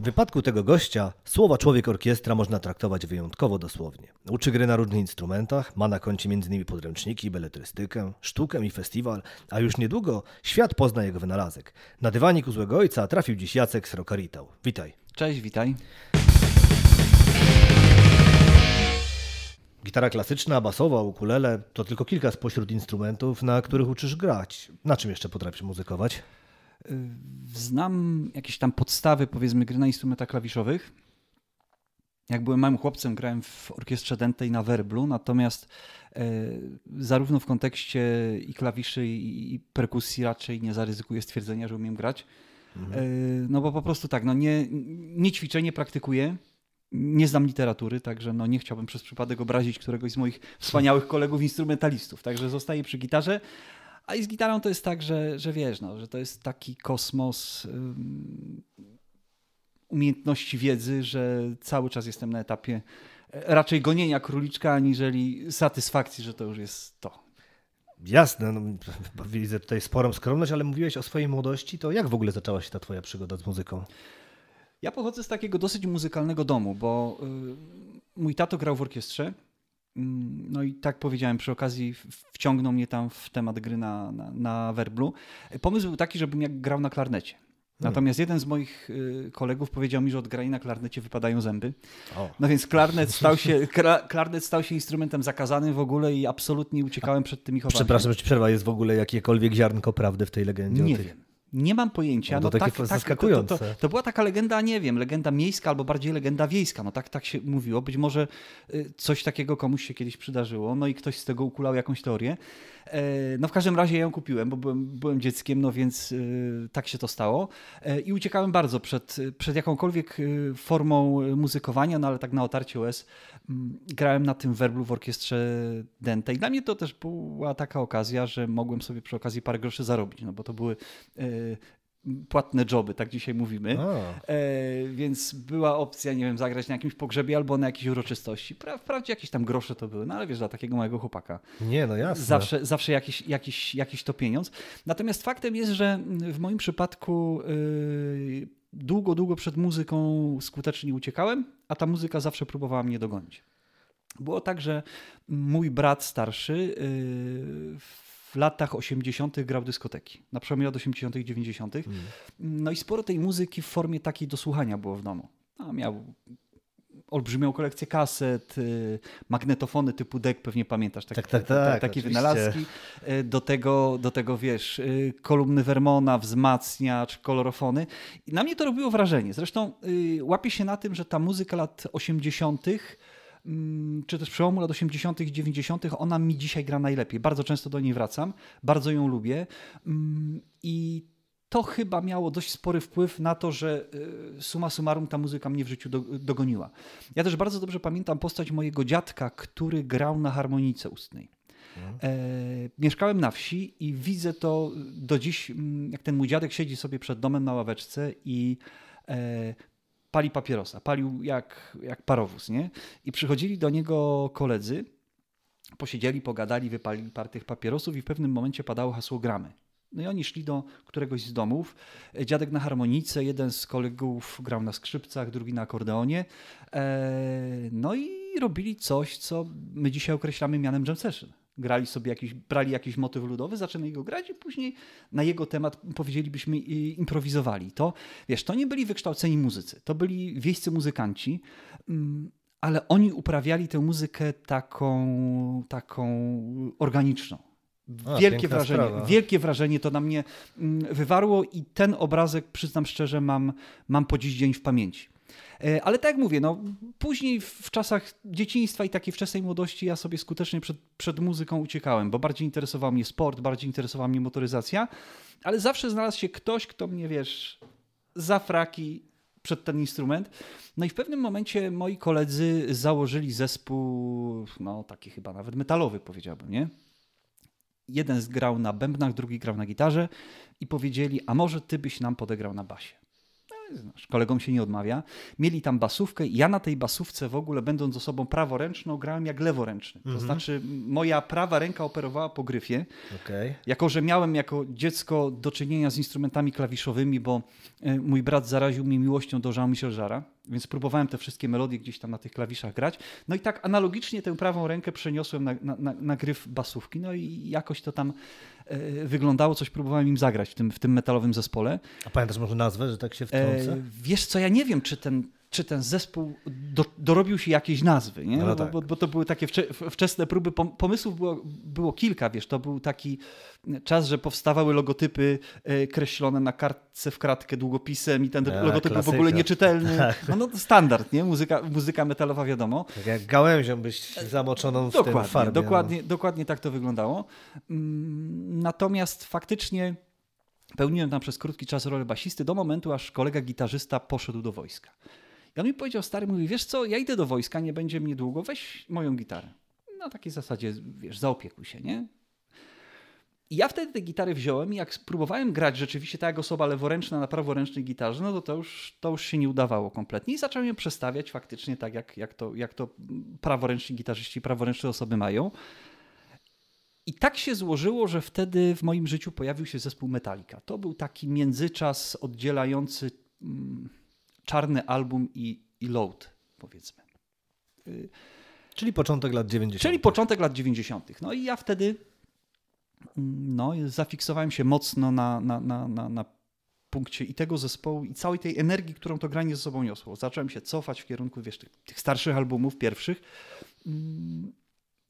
W wypadku tego gościa słowa człowiek orkiestra można traktować wyjątkowo dosłownie. Uczy gry na różnych instrumentach, ma na koncie m.in. podręczniki, beletrystykę, sztukę i festiwal, a już niedługo świat pozna jego wynalazek. Na dywanik u złego ojca trafił dziś Jacek Srokaritał. Witaj. Cześć, witaj. Gitara klasyczna, basowa, ukulele to tylko kilka spośród instrumentów, na których uczysz grać. Na czym jeszcze potrafisz muzykować? Y, znam jakieś tam podstawy, powiedzmy, gry na instrumentach klawiszowych. Jak byłem małym chłopcem, grałem w orkiestrze dętej na werblu, natomiast y, zarówno w kontekście i klawiszy, i perkusji raczej nie zaryzykuję stwierdzenia, że umiem grać. Mhm. Y, no bo po prostu tak, no nie, nie ćwiczę, nie praktykuję, nie znam literatury, także no nie chciałbym przez przypadek obrazić któregoś z moich wspaniałych kolegów instrumentalistów. Także zostaję przy gitarze, a i z gitarą to jest tak, że, że wiesz, no, że to jest taki kosmos umiejętności wiedzy, że cały czas jestem na etapie e, raczej gonienia króliczka, aniżeli satysfakcji, że to już jest to. Jasne, no, widzę tutaj sporą skromność, ale mówiłeś o swojej młodości, to jak w ogóle zaczęła się ta twoja przygoda z muzyką? Ja pochodzę z takiego dosyć muzykalnego domu, bo y, mój tato grał w orkiestrze, Mm, no i tak powiedziałem, przy okazji wciągnął mnie tam w temat gry na, na, na werblu. E, pomysł był taki, żebym jak grał na klarnecie. Hmm. Natomiast jeden z moich y, kolegów powiedział mi, że od grania na klarnecie wypadają zęby. No więc klarnet stał, się, klarnet stał się instrumentem zakazanym w ogóle i absolutnie uciekałem przed tymi chorobami. Przepraszam, że ci przerwa. Jest w ogóle jakiekolwiek ziarnko prawdy w tej legendzie? Nie wiem. Nie mam pojęcia. No, no tak, tak, to, to, to, była taka legenda, nie wiem, legenda miejska albo bardziej legenda wiejska. No tak, tak się mówiło. Być może y, coś takiego komuś się kiedyś przydarzyło, no i ktoś z tego ukulał jakąś teorię. E, no w każdym razie ja ją kupiłem, bo byłem, byłem dzieckiem, no więc e, tak się to stało. E, I uciekałem bardzo przed, przed jakąkolwiek formą muzykowania, no ale tak na otarcie łez mm, grałem na tym werblu w orkiestrze Dente. I dla mnie to też była taka okazja, że mogłem sobie przy okazji parę groszy zarobić, no bo to były płatne joby, tak dzisiaj mówimy. E, więc była opcja, nie wiem, zagrać na jakimś pogrzebie albo na jakiejś uroczystości. Pra, wprawdzie jakieś tam grosze to były, no ale wiesz, dla takiego małego chłopaka. Nie, no jasne. Zawsze, zawsze jakiś, jakiś, jakiś to pieniądz. Natomiast faktem jest, że w moim przypadku y, długo, długo przed muzyką skutecznie uciekałem, a ta muzyka zawsze próbowała mnie dogonić. Było tak, że mój brat starszy y, w latach 80. grał dyskoteki, na przykład lat 80. i 90. Mm. No i sporo tej muzyki w formie takiej do słuchania było w domu. A miał olbrzymią kolekcję kaset, y, magnetofony typu Deck, pewnie pamiętasz, tak, tak, tak, tak takie oczywiście. wynalazki. Y, do tego, do tego, wiesz, y, kolumny Vermona, wzmacniacz, kolorofony. I na mnie to robiło wrażenie. Zresztą łapie się na tym, że ta muzyka lat 80 Mm, czy też przełomu lat 80., 90., ona mi dzisiaj gra najlepiej. Bardzo często do niej wracam, bardzo ją lubię. Mm, I to chyba miało dość spory wpływ na to, że y, suma summarum ta muzyka mnie w życiu dogoniła. Ja też bardzo dobrze pamiętam postać mojego dziadka, który grał na harmonice ustnej. Mhm. E, mieszkałem na wsi i widzę to do dziś, mm, jak ten mój dziadek siedzi sobie przed domem na ławeczce i e, pali papierosa, palił jak, jak parowóz, nie? I przychodzili do niego koledzy, posiedzieli, pogadali, wypalili par tych papierosów i w pewnym momencie padało hasło gramy. No i oni szli do któregoś z domów. E, dziadek na harmonice, jeden z kolegów grał na skrzypcach, drugi na akordeonie. Eee, no i robili coś, co my dzisiaj określamy mianem jam session grali sobie jakiś, brali jakiś motyw ludowy, zaczęli go grać i później na jego temat powiedzielibyśmy improwizowali. To, wiesz, to nie byli wykształceni muzycy, to byli wiejscy muzykanci, mm, ale oni uprawiali tę muzykę taką, taką organiczną. A, wielkie wrażenie, sprawa. wielkie wrażenie to na mnie mm, wywarło i ten obrazek, przyznam szczerze, mam, mam po dziś dzień w pamięci. E, ale tak jak mówię, no, później w czasach dzieciństwa i takiej wczesnej młodości ja sobie skutecznie przed, przed muzyką uciekałem, bo bardziej interesował mnie sport, bardziej interesowała mnie motoryzacja, ale zawsze znalazł się ktoś, kto mnie, wiesz, za fraki przed ten instrument. No i w pewnym momencie moi koledzy założyli zespół, no taki chyba nawet metalowy powiedziałbym, nie? Jeden grał na bębnach, drugi grał na gitarze i powiedzieli, a może ty byś nam podegrał na basie kolegom się nie odmawia. Mieli tam basówkę. Ja na tej basówce w ogóle, będąc osobą praworęczną, grałem jak leworęczny. To mhm. znaczy, moja prawa ręka operowała po gryfie. Okay. Jako, że miałem jako dziecko do czynienia z instrumentami klawiszowymi, bo e, mój brat zaraził mnie miłością do Jean-Michel Jara więc próbowałem te wszystkie melodie gdzieś tam na tych klawiszach grać. No i tak analogicznie tę prawą rękę przeniosłem na, na, na, na gryf basówki, no i jakoś to tam e, wyglądało, coś próbowałem im zagrać w tym, w tym metalowym zespole. A pamiętasz może nazwę, że tak się wtrąca? E, wiesz co, ja nie wiem, czy ten czy ten zespół do, dorobił się jakiejś nazwy, nie? No, tak. bo, bo, to były takie wczesne próby, pomysłów było, było, kilka, wiesz, to był taki czas, że powstawały logotypy e, kreślone na kartce w kratkę długopisem i ten A, logotyp klasyka. był w ogóle nieczytelny. Tak. No, no, standard, nie? Muzyka, muzyka metalowa, wiadomo. Tak jak gałęzią być zamoczoną w dokładnie, tym farbie. No. Dokładnie, no. dokładnie tak to wyglądało. Mm, natomiast faktycznie pełniłem tam przez krótki czas rolę basisty do momentu, aż kolega gitarzysta poszedł do wojska. I on mi powiedział, stary, mówi, wiesz co, ja idę do wojska, nie będzie mnie długo, weź moją gitarę. Na takiej zasadzie, wiesz, zaopiekuj się, nie? I ja wtedy te gitary wziąłem i jak spróbowałem grać rzeczywiście tak jak osoba leworęczna na praworęcznej gitarze, no to to już, to już się nie udawało kompletnie i zacząłem je przestawiać faktycznie tak, jak, jak, to, jak to praworęczni gitarzyści, praworęczne osoby mają. I tak się złożyło, że wtedy w moim życiu pojawił się zespół Metallica. To był taki międzyczas oddzielający... Hmm, czarny album i, i load, powiedzmy. Y, czyli początek lat 90. Czyli początek lat 90. No i ja wtedy mm, no, zafiksowałem się mocno na, na, na, na, na punkcie i tego zespołu, i całej tej energii, którą to granie ze sobą niosło. Zacząłem się cofać w kierunku wiesz, tych, tych starszych albumów, pierwszych. Mm,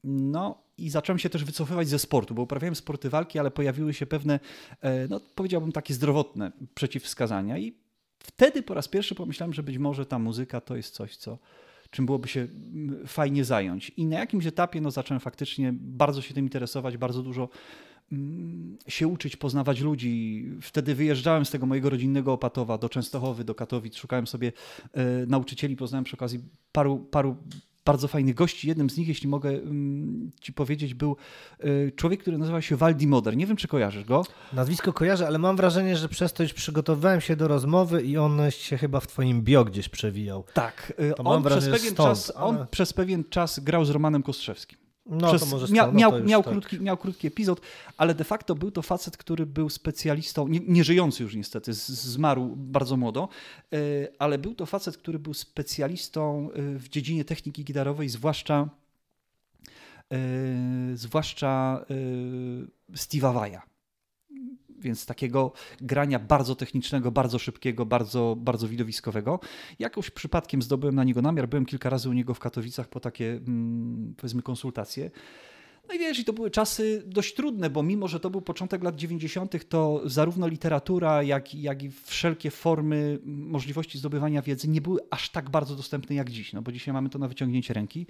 no i zacząłem się też wycofywać ze sportu, bo uprawiałem sporty walki, ale pojawiły się pewne, e, no powiedziałbym, takie zdrowotne przeciwwskazania i wtedy po raz pierwszy pomyślałem, że być może ta muzyka to jest coś, co, czym byłoby się mm, fajnie zająć. I na jakimś etapie no, zacząłem faktycznie bardzo się tym interesować, bardzo dużo mm, się uczyć, poznawać ludzi. Wtedy wyjeżdżałem z tego mojego rodzinnego Opatowa do Częstochowy, do Katowic, szukałem sobie e, nauczycieli, poznałem przy okazji paru, paru bardzo fajnych gości. Jednym z nich, jeśli mogę mm, ci powiedzieć, był y, człowiek, który nazywał się Waldi Moder. Nie wiem, czy kojarzysz go. Nazwisko kojarzę, ale mam wrażenie, że przez to już przygotowywałem się do rozmowy i on się chyba w twoim bio gdzieś przewijał. Tak, y, to on, przez pewien, stąd, czas, on ale... przez pewien czas grał z Romanem Kostrzewskim. No, przez, to mia, miał, no to miał, tak. krótki, miał krótki epizod, ale de facto był to facet, który był specjalistą, nie, nie żyjący już niestety, zmarł bardzo młodo, e, ale był to facet, który był specjalistą e, w dziedzinie techniki gitarowej, zwłaszcza, e, zwłaszcza Steve'a Waja więc takiego grania bardzo technicznego, bardzo szybkiego, bardzo, bardzo widowiskowego. Jakoś przypadkiem zdobyłem na niego namiar, byłem kilka razy u niego w Katowicach po takie, mm, powiedzmy, konsultacje. No i wiesz, i to były czasy dość trudne, bo mimo, że to był początek lat 90., to zarówno literatura, jak, jak i wszelkie formy możliwości zdobywania wiedzy nie były aż tak bardzo dostępne jak dziś, no bo dzisiaj mamy to na wyciągnięcie ręki.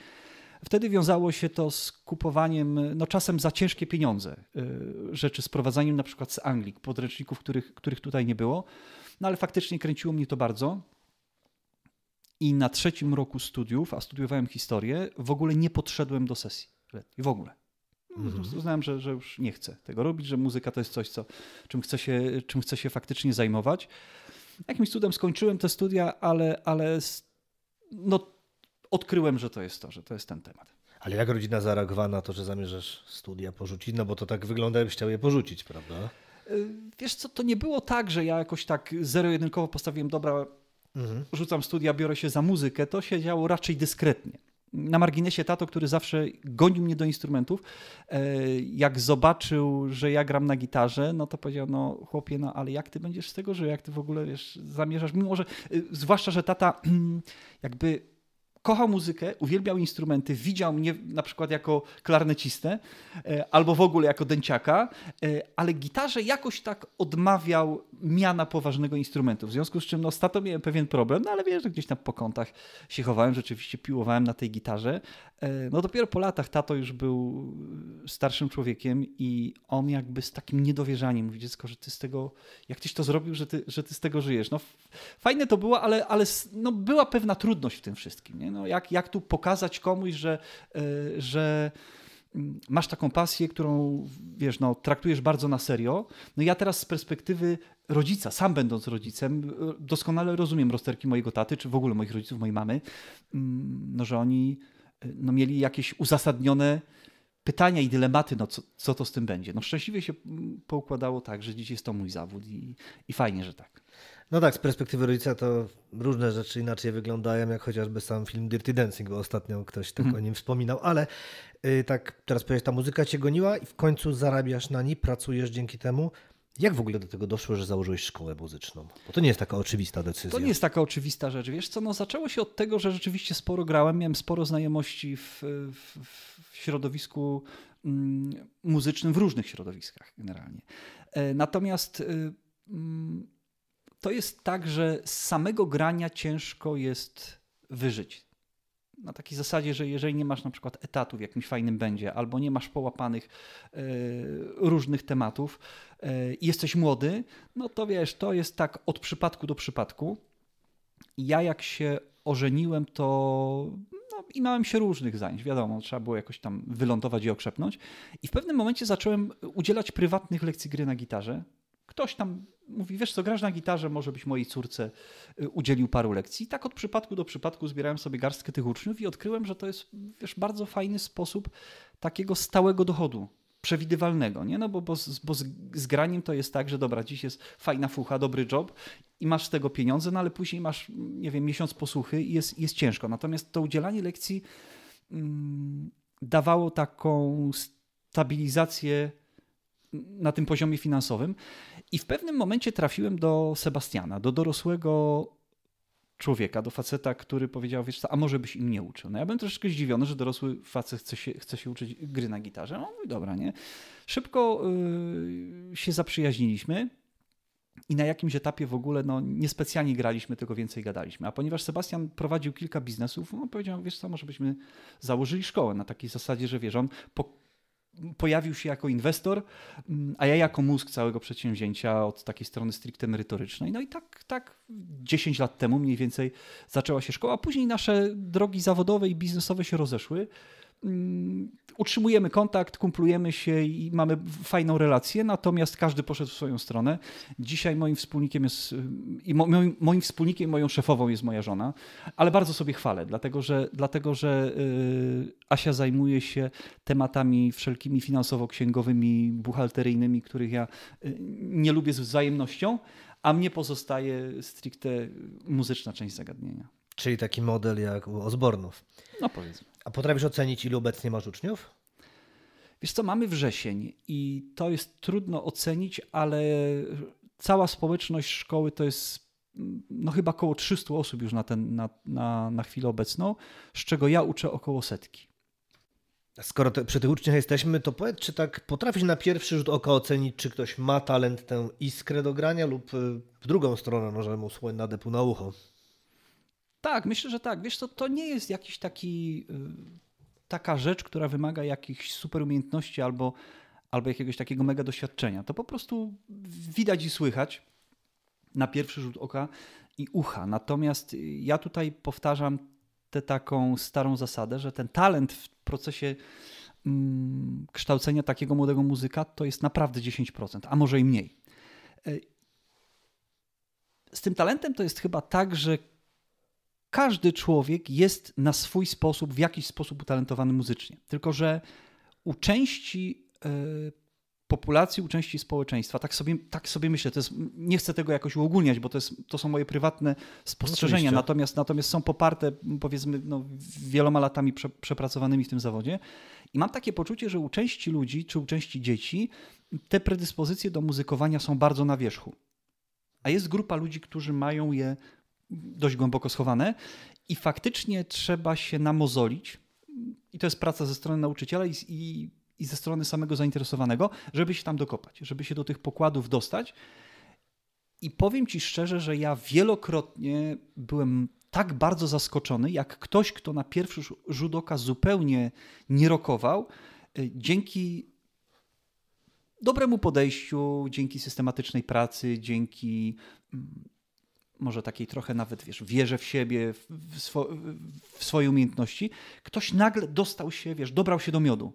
Wtedy wiązało się to z kupowaniem, no czasem za ciężkie pieniądze, y, rzeczy sprowadzaniem na przykład z Anglii, podręczników, których, których tutaj nie było. No ale faktycznie kręciło mnie to bardzo. I na trzecim roku studiów, a studiowałem historię, w ogóle nie podszedłem do sesji letniej. W ogóle. Mhm. Uznałem, że, że już nie chcę tego robić, że muzyka to jest coś, co, czym, chcę się, czym chcę się faktycznie zajmować. Jakimś cudem skończyłem te studia, ale, ale no, odkryłem, że to jest to, że to jest ten temat. Ale jak rodzina zareagowała na to, że zamierzasz studia porzucić? No bo to tak wygląda, jakbyś chciał je porzucić, prawda? Y, wiesz co, to nie było tak, że ja jakoś tak zero-jedynkowo postawiłem, dobra, mhm. rzucam studia, biorę się za muzykę. To się działo raczej dyskretnie. Na marginesie tato, który zawsze gonił mnie do instrumentów, e, jak zobaczył, że ja gram na gitarze, no to powiedział, no chłopie, no ale jak ty będziesz z tego, że jak ty w ogóle, wiesz, zamierzasz, mimo że, y, zwłaszcza, że tata jakby kochał muzykę, uwielbiał instrumenty, widział mnie na przykład jako klarnecistę e, albo w ogóle jako dęciaka, e, ale gitarze jakoś tak odmawiał miana poważnego instrumentu. W związku z czym no, z tatą miałem pewien problem, no ale wiesz, że gdzieś tam po kątach się chowałem, rzeczywiście piłowałem na tej gitarze. E, no dopiero po latach tato już był starszym człowiekiem i on jakby z takim niedowierzaniem mówi dziecko, że ty z tego, jak tyś to zrobił, że ty, że ty z tego żyjesz. No fajne to było, ale, ale no, była pewna trudność w tym wszystkim, nie? No, jak, jak tu pokazać komuś, że, e, że mm, masz taką pasję, którą wiesz, no, traktujesz bardzo na serio. No ja teraz z perspektywy rodzica, sam będąc rodzicem, e, doskonale rozumiem rozterki mojego taty, czy w ogóle moich rodziców, mojej mamy, mm, no, że oni e, no, mieli jakieś uzasadnione pytania i dylematy, no co, co to z tym będzie. No szczęśliwie się mm, poukładało tak, że dziś jest to mój zawód i, i fajnie, że tak. No tak, z perspektywy rodzica to różne rzeczy inaczej wyglądają, jak chociażby sam film Dirty Dancing, bo ostatnio ktoś tak mm. o nim wspominał, ale yy, tak teraz powiedz, ta muzyka cię goniła i w końcu zarabiasz na niej, pracujesz dzięki temu. Jak w ogóle do tego doszło, że założyłeś szkołę muzyczną? Bo to nie jest taka oczywista decyzja. To nie jest taka oczywista rzecz. Wiesz co, no zaczęło się od tego, że rzeczywiście sporo grałem, miałem sporo znajomości w, w, w środowisku mm, muzycznym, w różnych środowiskach generalnie. E, natomiast y, mm, to jest tak, że z samego grania ciężko jest wyżyć. Na takiej zasadzie, że jeżeli nie masz na przykład etatu w jakimś fajnym będzie, albo nie masz połapanych y, różnych tematów e, i jesteś młody, no to wiesz, to jest tak od przypadku do przypadku. Ja jak się ożeniłem, to no, i miałem się różnych zajęć, wiadomo, trzeba było jakoś tam wylądować i okrzepnąć. I w pewnym momencie zacząłem udzielać prywatnych lekcji gry na gitarze ktoś tam mówi, wiesz co, grasz na gitarze, może byś mojej córce y, udzielił paru lekcji. I tak od przypadku do przypadku zbierałem sobie garstkę tych uczniów i odkryłem, że to jest, wiesz, bardzo fajny sposób takiego stałego dochodu przewidywalnego, nie? No bo, bo, bo z, z, graniem to jest tak, że dobra, dziś jest fajna fucha, dobry job i masz z tego pieniądze, no ale później masz, nie wiem, miesiąc posłuchy i jest, jest ciężko. Natomiast to udzielanie lekcji mm, dawało taką stabilizację na tym poziomie finansowym. I w pewnym momencie trafiłem do Sebastiana, do dorosłego człowieka, do faceta, który powiedział, wiesz co, a może byś im nie uczył. No ja byłem troszeczkę zdziwiony, że dorosły facet chce się, chce się uczyć gry na gitarze. No dobra, nie? Szybko yy, się zaprzyjaźniliśmy. I na jakimś etapie w ogóle no, niespecjalnie graliśmy, tylko więcej gadaliśmy. A ponieważ Sebastian prowadził kilka biznesów, on no, powiedział, wiesz co, może byśmy założyli szkołę na takiej zasadzie, że wiesz, on po pojawił się jako inwestor, mm, a ja jako mózg całego przedsięwzięcia od takiej strony stricte merytorycznej. No i tak, tak 10 lat temu mniej więcej zaczęła się szkoła, a później nasze drogi zawodowe i biznesowe się rozeszły. Mm, utrzymujemy kontakt, kumplujemy się i mamy fajną relację, natomiast każdy poszedł w swoją stronę. Dzisiaj moim wspólnikiem jest, y, i moim, moim wspólnikiem, moją szefową jest moja żona, ale bardzo sobie chwalę, dlatego że, dlatego, że y, Asia zajmuje się tematami wszelkimi finansowo-księgowymi, buchalteryjnymi, których ja y, nie lubię z wzajemnością, a mnie pozostaje stricte muzyczna część zagadnienia. Czyli taki model jak u Osbornów. No powiedzmy. A potrafisz ocenić, ilu obecnie masz uczniów? Wiesz co, mamy wrzesień i to jest trudno ocenić, ale cała społeczność szkoły to jest no chyba około 300 osób już na, ten, na, na, na chwilę obecną, z czego ja uczę około setki. Skoro te, przy tych uczniach jesteśmy, to powiedz, czy tak potrafisz na pierwszy rzut oka ocenić, czy ktoś ma talent, tę iskrę do grania lub y, w drugą stronę, no, że mu słoń na na ucho? Tak, myślę, że tak. Wiesz to to nie jest jakiś taki, y, taka rzecz, która wymaga jakichś super umiejętności albo, albo jakiegoś takiego mega doświadczenia. To po prostu widać i słychać na pierwszy rzut oka i ucha. Natomiast ja tutaj powtarzam tę taką starą zasadę, że ten talent w procesie mm, kształcenia takiego młodego muzyka to jest naprawdę 10%, a może i mniej. Y, z tym talentem to jest chyba tak, że każdy człowiek jest na swój sposób, w jakiś sposób utalentowany muzycznie. Tylko, że u części e, populacji, u części społeczeństwa. Tak sobie, tak sobie myślę. To jest, nie chcę tego jakoś uogólniać, bo to, jest, to są moje prywatne spostrzeżenia, natomiast, natomiast są poparte powiedzmy no, wieloma latami prze, przepracowanymi w tym zawodzie. I mam takie poczucie, że u części ludzi czy u części dzieci te predyspozycje do muzykowania są bardzo na wierzchu. A jest grupa ludzi, którzy mają je dość głęboko schowane i faktycznie trzeba się namozolić. I to jest praca ze strony nauczyciela i, i, i ze strony samego zainteresowanego, żeby się tam dokopać, żeby się do tych pokładów dostać. I powiem ci szczerze, że ja wielokrotnie byłem tak bardzo zaskoczony, jak ktoś, kto na pierwszy rzut oka zupełnie nie rokował, y, dzięki dobremu podejściu, dzięki systematycznej pracy, dzięki mm, może takiej trochę nawet, wiesz, wierzę w siebie, w, swo w swoje umiejętności, ktoś nagle dostał się, wiesz, dobrał się do miodu.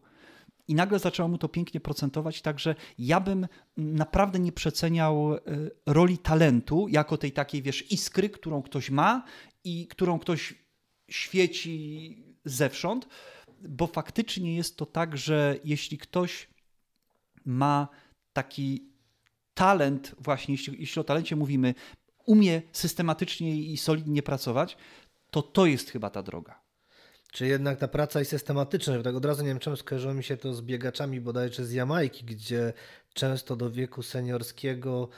I nagle zaczęło mu to pięknie procentować, także ja bym naprawdę nie przeceniał e, roli talentu jako tej takiej, wiesz, iskry, którą ktoś ma i którą ktoś świeci zewsząd, bo faktycznie jest to tak, że jeśli ktoś ma taki talent, właśnie jeśli, jeśli o talencie mówimy, umie systematycznie i solidnie pracować, to to jest chyba ta droga. Czy jednak ta praca i systematyczność, tak od razu nie wiem czemu skojarzyło mi się to z biegaczami bodajże z Jamajki, gdzie często do wieku seniorskiego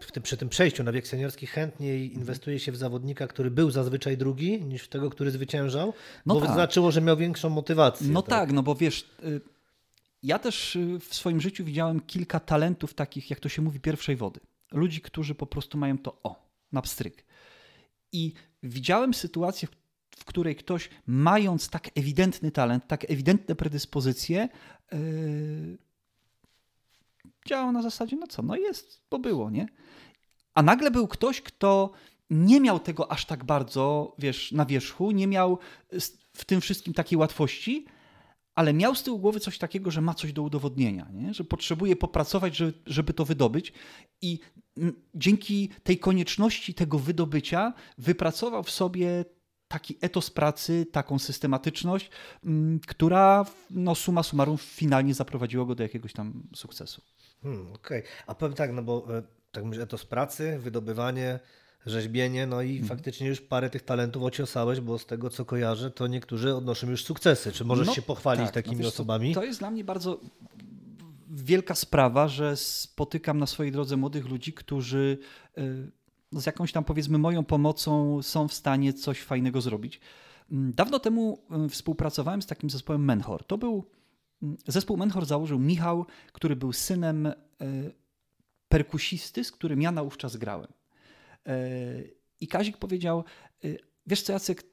w tym, przy tym przejściu na wiek seniorski chętniej mhm. inwestuje się w zawodnika, który był zazwyczaj drugi, niż w tego, który zwyciężał, no bo tak. znaczyło, że miał większą motywację. No tak, tak no bo wiesz, y, ja też y, w swoim życiu widziałem kilka talentów takich, jak to się mówi, pierwszej wody ludzi, którzy po prostu mają to o, na pstryk. I widziałem sytuację, w której ktoś, mając tak ewidentny talent, tak ewidentne predyspozycje, yy, działał na zasadzie, no co, no jest, bo było, nie? A nagle był ktoś, kto nie miał tego aż tak bardzo, wiesz, na wierzchu, nie miał w tym wszystkim takiej łatwości, ale miał z tyłu głowy coś takiego, że ma coś do udowodnienia, nie? że potrzebuje popracować, żeby, żeby to wydobyć. I mm, dzięki tej konieczności tego wydobycia wypracował w sobie taki etos pracy, taką systematyczność, mm, która no, suma summarum finalnie zaprowadziła go do jakiegoś tam sukcesu. Hmm, Okej, okay. a powiem tak, no bo e, tak mówisz, etos pracy, wydobywanie, rzeźbienie, no i mhm. faktycznie już parę tych talentów ociosałeś, bo z tego co kojarzę, to niektórzy odnoszą już sukcesy. Czy możesz no, się pochwalić tak, no takimi no wiesz, osobami? To, jest dla mnie bardzo wielka sprawa, że spotykam na swojej drodze młodych ludzi, którzy e, z jakąś tam powiedzmy moją pomocą są w stanie coś fajnego zrobić. Mm, dawno temu e, współpracowałem z takim zespołem Menhor. To był mm, zespół Menhor założył Michał, który był synem e, perkusisty, z którym ja naówczas grałem. E, I Kazik powiedział, e, wiesz co Jacek,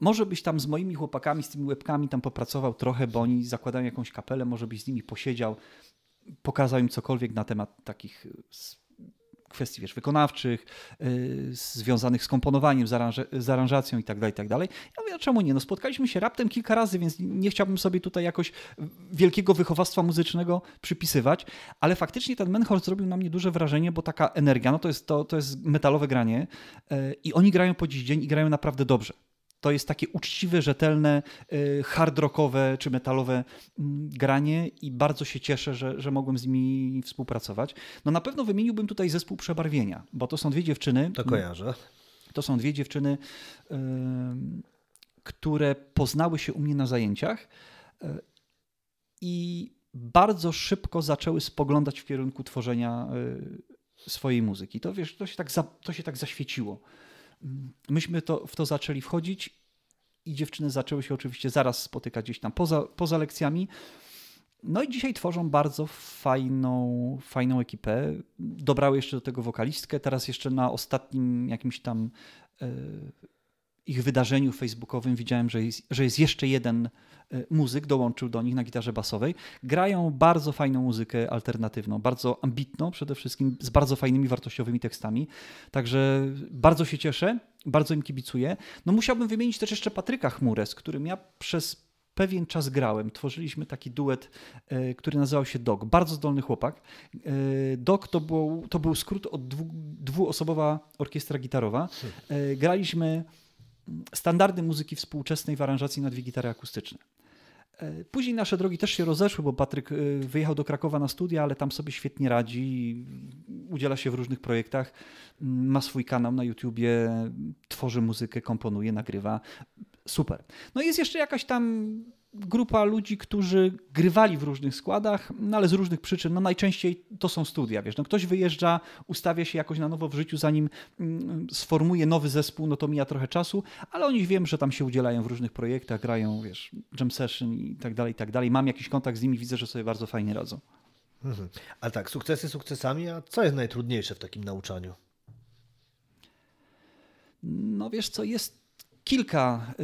może byś tam z moimi chłopakami, z tymi łebkami tam popracował trochę, bo oni zakładają jakąś kapelę, może byś z nimi posiedział, pokazał im cokolwiek na temat takich kwestii wiesz, wykonawczych, yy, związanych z komponowaniem, z, aranż z aranżacją itd., tak itd. Tak ja mówię, a czemu nie? No spotkaliśmy się raptem kilka razy, więc nie chciałbym sobie tutaj jakoś wielkiego wychowawstwa muzycznego przypisywać, ale faktycznie ten Menhorst zrobił na mnie duże wrażenie, bo taka energia, no to jest, to, to jest metalowe granie yy, i oni grają po dziś dzień i grają naprawdę dobrze to jest takie uczciwe, rzetelne, y, hard rockowe czy metalowe mm, granie i bardzo się cieszę, że, że mogłem z nimi współpracować. No na pewno wymieniłbym tutaj zespół Przebarwienia, bo to są dwie dziewczyny. To mm. kojarzę. To są dwie dziewczyny, y, które poznały się u mnie na zajęciach y, i bardzo szybko zaczęły spoglądać w kierunku tworzenia swojej muzyki. To wiesz, to się tak, za, to się tak zaświeciło myśmy to, w to zaczęli wchodzić i dziewczyny zaczęły się oczywiście zaraz spotykać gdzieś tam poza, poza lekcjami. No i dzisiaj tworzą bardzo fajną, fajną ekipę. Dobrały jeszcze do tego wokalistkę. Teraz jeszcze na ostatnim jakimś tam e, ich wydarzeniu facebookowym widziałem, że jest, że jest jeszcze jeden E, muzyk dołączył do nich na gitarze basowej. Grają bardzo fajną muzykę alternatywną, bardzo ambitną przede wszystkim, z bardzo fajnymi, wartościowymi tekstami. Także bardzo się cieszę, bardzo im kibicuję. No musiałbym wymienić też jeszcze Patryka Chmurę, z którym ja przez pewien czas grałem. Tworzyliśmy taki duet, e, który nazywał się Dog. Bardzo zdolny chłopak. E, Dog to był, to był skrót od dwu, dwuosobowa orkiestra gitarowa. Hmm. Graliśmy standardy muzyki współczesnej w aranżacji na dwie gitary akustyczne. E, później nasze drogi też się rozeszły, bo Patryk e, wyjechał do Krakowa na studia, ale tam sobie świetnie radzi, udziela się w różnych projektach, ma swój kanał na YouTubie, tworzy muzykę, komponuje, nagrywa. Super. No i jest jeszcze jakaś tam grupa ludzi, którzy grywali w różnych składach, no ale z różnych przyczyn. No najczęściej to są studia, wiesz, no ktoś wyjeżdża, ustawia się jakoś na nowo w życiu, zanim mm, sformuje nowy zespół, no to mija trochę czasu, ale oni wiem, że tam się udzielają w różnych projektach, grają, wiesz, jam session i tak dalej, i tak dalej. Mam jakiś kontakt z nimi, widzę, że sobie bardzo fajnie radzą. Mhm. tak, sukcesy sukcesami, a co jest najtrudniejsze w takim nauczaniu? No wiesz co, jest kilka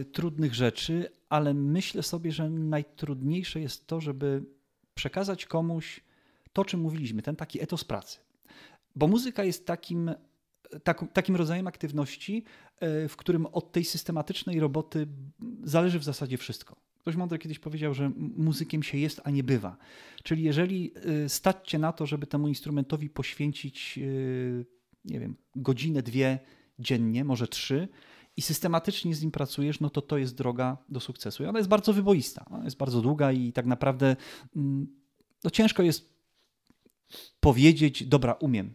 y, trudnych rzeczy, ale myślę sobie, że najtrudniejsze jest to, żeby przekazać komuś to, o czym mówiliśmy, ten taki etos pracy. Bo muzyka jest takim, tak, takim rodzajem aktywności, y, w którym od tej systematycznej roboty zależy w zasadzie wszystko. Ktoś mądry kiedyś powiedział, że muzykiem się jest, a nie bywa. Czyli jeżeli y, stać cię na to, żeby temu instrumentowi poświęcić, y, nie wiem, godzinę, dwie dziennie, może trzy, i systematycznie z nim pracujesz, no to to jest droga do sukcesu. I ona jest bardzo wyboista, ona jest bardzo długa i tak naprawdę mm, no ciężko jest powiedzieć, dobra, umiem.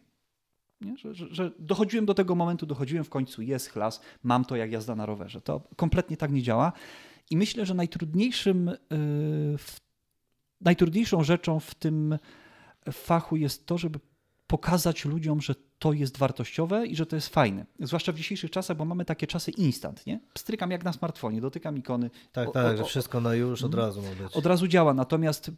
Że, że, że, dochodziłem do tego momentu, dochodziłem w końcu, jest chlas, mam to jak jazda na rowerze. To kompletnie tak nie działa. I myślę, że najtrudniejszym, yy, najtrudniejszą rzeczą w tym fachu jest to, żeby pokazać ludziom, że to jest wartościowe i że to jest fajne. Zwłaszcza w dzisiejszych czasach, bo mamy takie czasy instant, nie? Strykam jak na smartfonie, dotykam ikony. Tak, o, tak, o, o, wszystko na już od mhm. razu ma być. Od razu działa, natomiast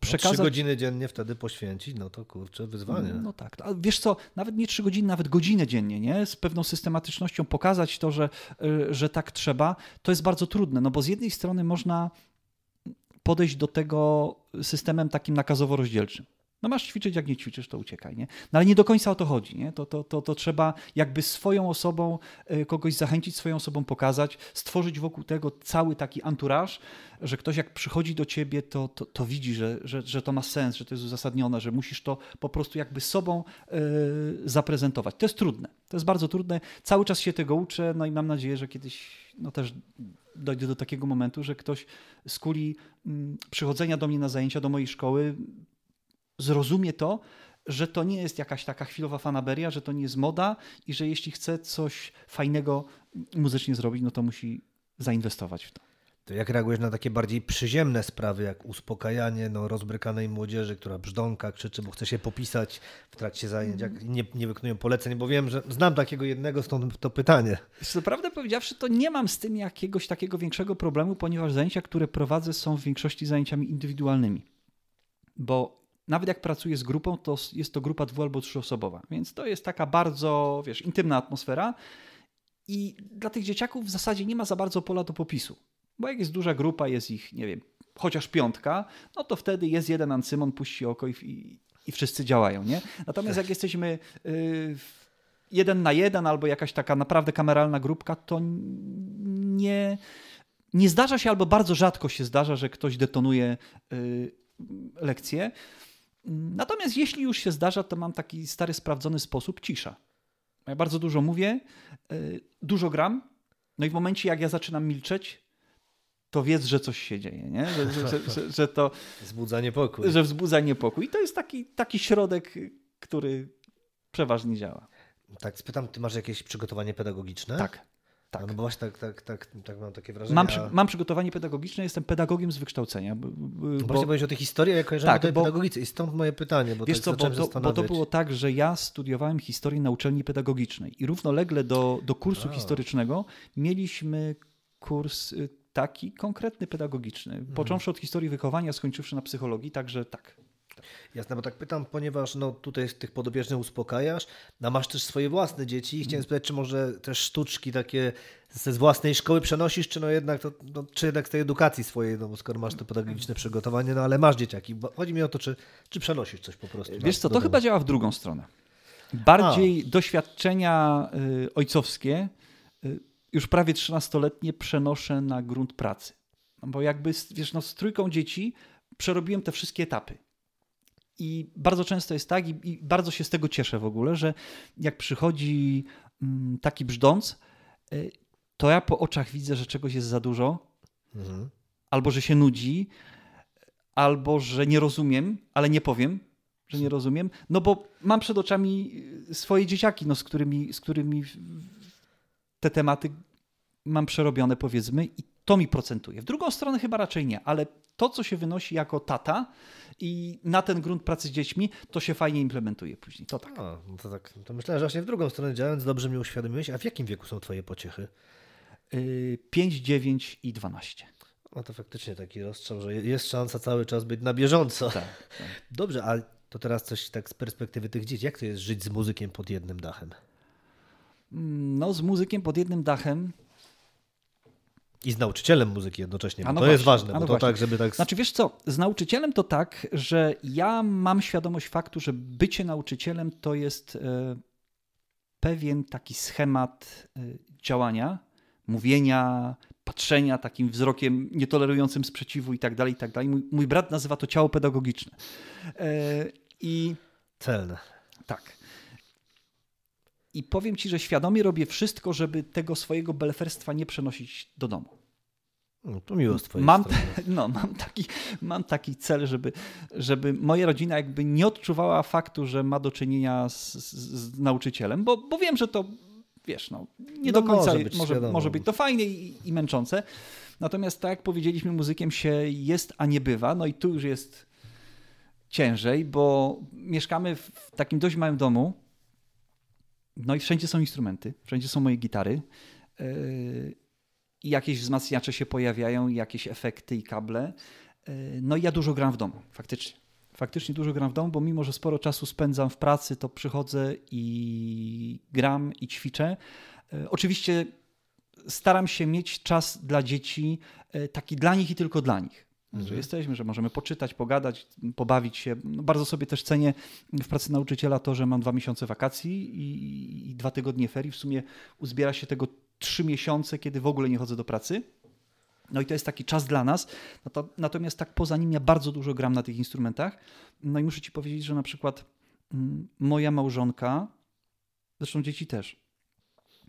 przekazać... No, trzy godziny dziennie wtedy poświęcić, no to kurczę, wyzwanie. No, no tak, a wiesz co, nawet nie trzy godziny, nawet godzinę dziennie, nie? Z pewną systematycznością pokazać to, że, y, że tak trzeba, to jest bardzo trudne, no bo z jednej strony można podejść do tego systemem takim nakazowo-rozdzielczym. No masz ćwiczyć, jak nie ćwiczysz, to uciekaj, nie? No ale nie do końca o to chodzi, nie? To, to, to, to trzeba jakby swoją osobą e, kogoś zachęcić, swoją osobą pokazać, stworzyć wokół tego cały taki anturaż, że ktoś jak przychodzi do ciebie, to, to, to widzi, że, że, że to ma sens, że to jest uzasadnione, że musisz to po prostu jakby sobą yy, zaprezentować. To jest trudne, to jest bardzo trudne. Cały czas się tego uczę, no i mam nadzieję, że kiedyś no też dojdzie do takiego momentu, że ktoś z kuli mm, przychodzenia do mnie na zajęcia do mojej szkoły zrozumie to, że to nie jest jakaś taka chwilowa fanaberia, że to nie jest moda i że jeśli chce coś fajnego muzycznie zrobić, no to musi zainwestować w to. To jak reagujesz na takie bardziej przyziemne sprawy, jak uspokajanie no, rozbrykanej młodzieży, która brzdąka, krzyczy, bo chce się popisać w trakcie zajęć, jak mhm. nie, nie wykonują poleceń, bo wiem, że znam takiego jednego, stąd to pytanie. Co prawdę powiedziawszy, to nie mam z tym jakiegoś takiego większego problemu, ponieważ zajęcia, które prowadzę są w większości zajęciami indywidualnymi. Bo nawet jak pracuję z grupą, to jest to grupa dwu- albo trzyosobowa, więc to jest taka bardzo, wiesz, intymna atmosfera i dla tych dzieciaków w zasadzie nie ma za bardzo pola do popisu, bo jak jest duża grupa, jest ich, nie wiem, chociaż piątka, no to wtedy jest jeden ancymon, puści oko i, i, i wszyscy działają, nie? Natomiast jak tak. jesteśmy yy, jeden na jeden albo jakaś taka naprawdę kameralna grupka, to nie, nie zdarza się albo bardzo rzadko się zdarza, że ktoś detonuje yy, lekcję. Natomiast jeśli już się zdarza, to mam taki stary, sprawdzony sposób cisza. Ja bardzo dużo mówię, e, dużo gram, no i w momencie, jak ja zaczynam milczeć, to wiedz, że coś się dzieje, nie? Że, że, że, że to. Wzbudza niepokój. Że wzbudza niepokój. I to jest taki, taki środek, który przeważnie działa. Tak, spytam, ty masz jakieś przygotowanie pedagogiczne? Tak. Tak. No bo no właśnie tak, tak, tak, tak mam takie wrażenie. Mam, przy, mam przygotowanie pedagogiczne, jestem pedagogiem z wykształcenia. No bo, właśnie bo, tak, o tej historii, ja kojarzę tak, o pedagogicy. i stąd moje pytanie. Bo wiesz to tak co, bo to, bo to, było tak, że ja studiowałem historię na uczelni pedagogicznej i równolegle do, do kursu A. Tak. historycznego mieliśmy kurs y, taki konkretny pedagogiczny, mhm. począwszy od historii wychowania, skończywszy na psychologii, także tak tak. Jasne, bo tak pytam, ponieważ no, tutaj tych podobieżnych uspokajasz, masz też swoje własne dzieci i chciałem mm. spytać, czy może też sztuczki takie ze własnej szkoły przenosisz, czy no jednak, to, no, czy jednak z tej edukacji swojej, no skoro masz to pedagogiczne mm. przygotowanie, no ale masz dzieciaki. Bo chodzi mi o to, czy, czy przenosisz coś po prostu. Wiesz co, to domu. chyba działa w drugą stronę. Bardziej a. doświadczenia y, ojcowskie y, już prawie 13-letnie przenoszę na grunt pracy. No, bo jakby, wiesz, no, z trójką dzieci przerobiłem te wszystkie etapy. I bardzo często jest tak, i, i bardzo się z tego cieszę w ogóle, że jak przychodzi mm, taki brzdąc, y, to ja po oczach widzę, że czegoś jest za dużo, mhm. albo że się nudzi, albo że nie rozumiem, ale nie powiem, że nie rozumiem, no bo mam przed oczami y, swoje dzieciaki, no, z którymi, z którymi te tematy mam przerobione, powiedzmy, i to mi procentuje. W drugą stronę chyba raczej nie, ale to, co się wynosi jako tata, i na ten grunt pracy z dziećmi to się fajnie implementuje później. To tak. A, no to tak. To myślałem, że właśnie w drugą stronę działając dobrze mi uświadomiłeś. A w jakim wieku są twoje pociechy? 5, yy, 9 i 12. No to faktycznie taki rozstrzał, że jest szansa cały czas być na bieżąco. Tak, tak. Dobrze, a to teraz coś tak z perspektywy tych dzieci. Jak to jest żyć z muzykiem pod jednym dachem? Mm, no, z muzykiem pod jednym dachem i z nauczycielem muzyki jednocześnie, no, no to właśnie, jest ważne, no bo to tak, żeby tak... Znaczy wiesz co, z nauczycielem to tak, że ja mam świadomość faktu, że bycie nauczycielem to jest e, pewien taki schemat e, działania, mówienia, patrzenia takim wzrokiem nietolerującym sprzeciwu i tak dalej, i tak dalej. mój brat nazywa to ciało pedagogiczne. E, I... Celne. Tak i powiem ci, że świadomie robię wszystko, żeby tego swojego belferstwa nie przenosić do domu. No to miło z twojej mam, No, mam, taki, mam taki cel, żeby, żeby moja rodzina jakby nie odczuwała faktu, że ma do czynienia z, z, z nauczycielem, bo, bo wiem, że to wiesz, no, nie no do końca może być, może, może być to fajne i, i, męczące. Natomiast tak jak powiedzieliśmy, muzykiem się jest, a nie bywa. No i tu już jest ciężej, bo mieszkamy w takim dość małym domu no i wszędzie są instrumenty, wszędzie są moje gitary. E, I jakieś wzmacniacze się pojawiają, i jakieś efekty i kable. E, no i ja dużo gram w domu, faktycznie. Faktycznie dużo gram w domu, bo mimo, że sporo czasu spędzam w pracy, to przychodzę i gram i ćwiczę. E, oczywiście staram się mieć czas dla dzieci, taki dla nich i tylko dla nich mhm. że jesteśmy, że możemy poczytać, pogadać, pobawić się. No bardzo sobie też cenię w pracy nauczyciela to, że mam dwa miesiące wakacji i, i dwa tygodnie ferii. W sumie uzbiera się tego trzy miesiące, kiedy w ogóle nie chodzę do pracy. No i to jest taki czas dla nas. No natomiast tak poza nim ja bardzo dużo gram na tych instrumentach. No i muszę ci powiedzieć, że na przykład mm, moja małżonka, zresztą dzieci też,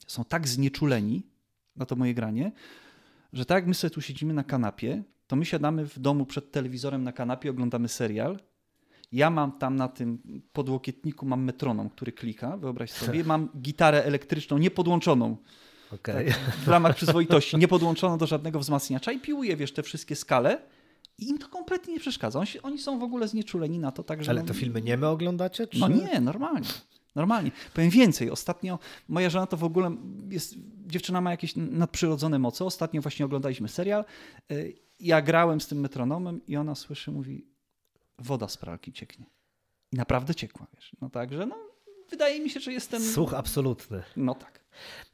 są tak znieczuleni na to moje granie, że tak jak my sobie tu siedzimy na kanapie, to my siadamy w domu przed telewizorem na kanapie, oglądamy serial. Ja mam tam na tym podłokietniku mam metronom, który klika, wyobraź sobie. Mam gitarę elektryczną niepodłączoną. Okay. Tak, w ramach przyzwoitości, niepodłączoną do żadnego wzmacniacza i piłuję, wiesz, te wszystkie skale. I im to kompletnie nie przeszkadza. On się, oni są w ogóle znieczuleni na to. także. Ale no to filmy nie my oglądacie? Czy... No nie, normalnie. Normalnie. Powiem więcej. Ostatnio moja żona to w ogóle jest, dziewczyna ma jakieś nadprzyrodzone moce. Ostatnio właśnie oglądaliśmy serial y, ja grałem z tym metronomem i ona słyszy, mówi, woda z pralki cieknie. I naprawdę ciekła, wiesz. No także, no, wydaje mi się, że jestem... Słuch absolutny. No tak.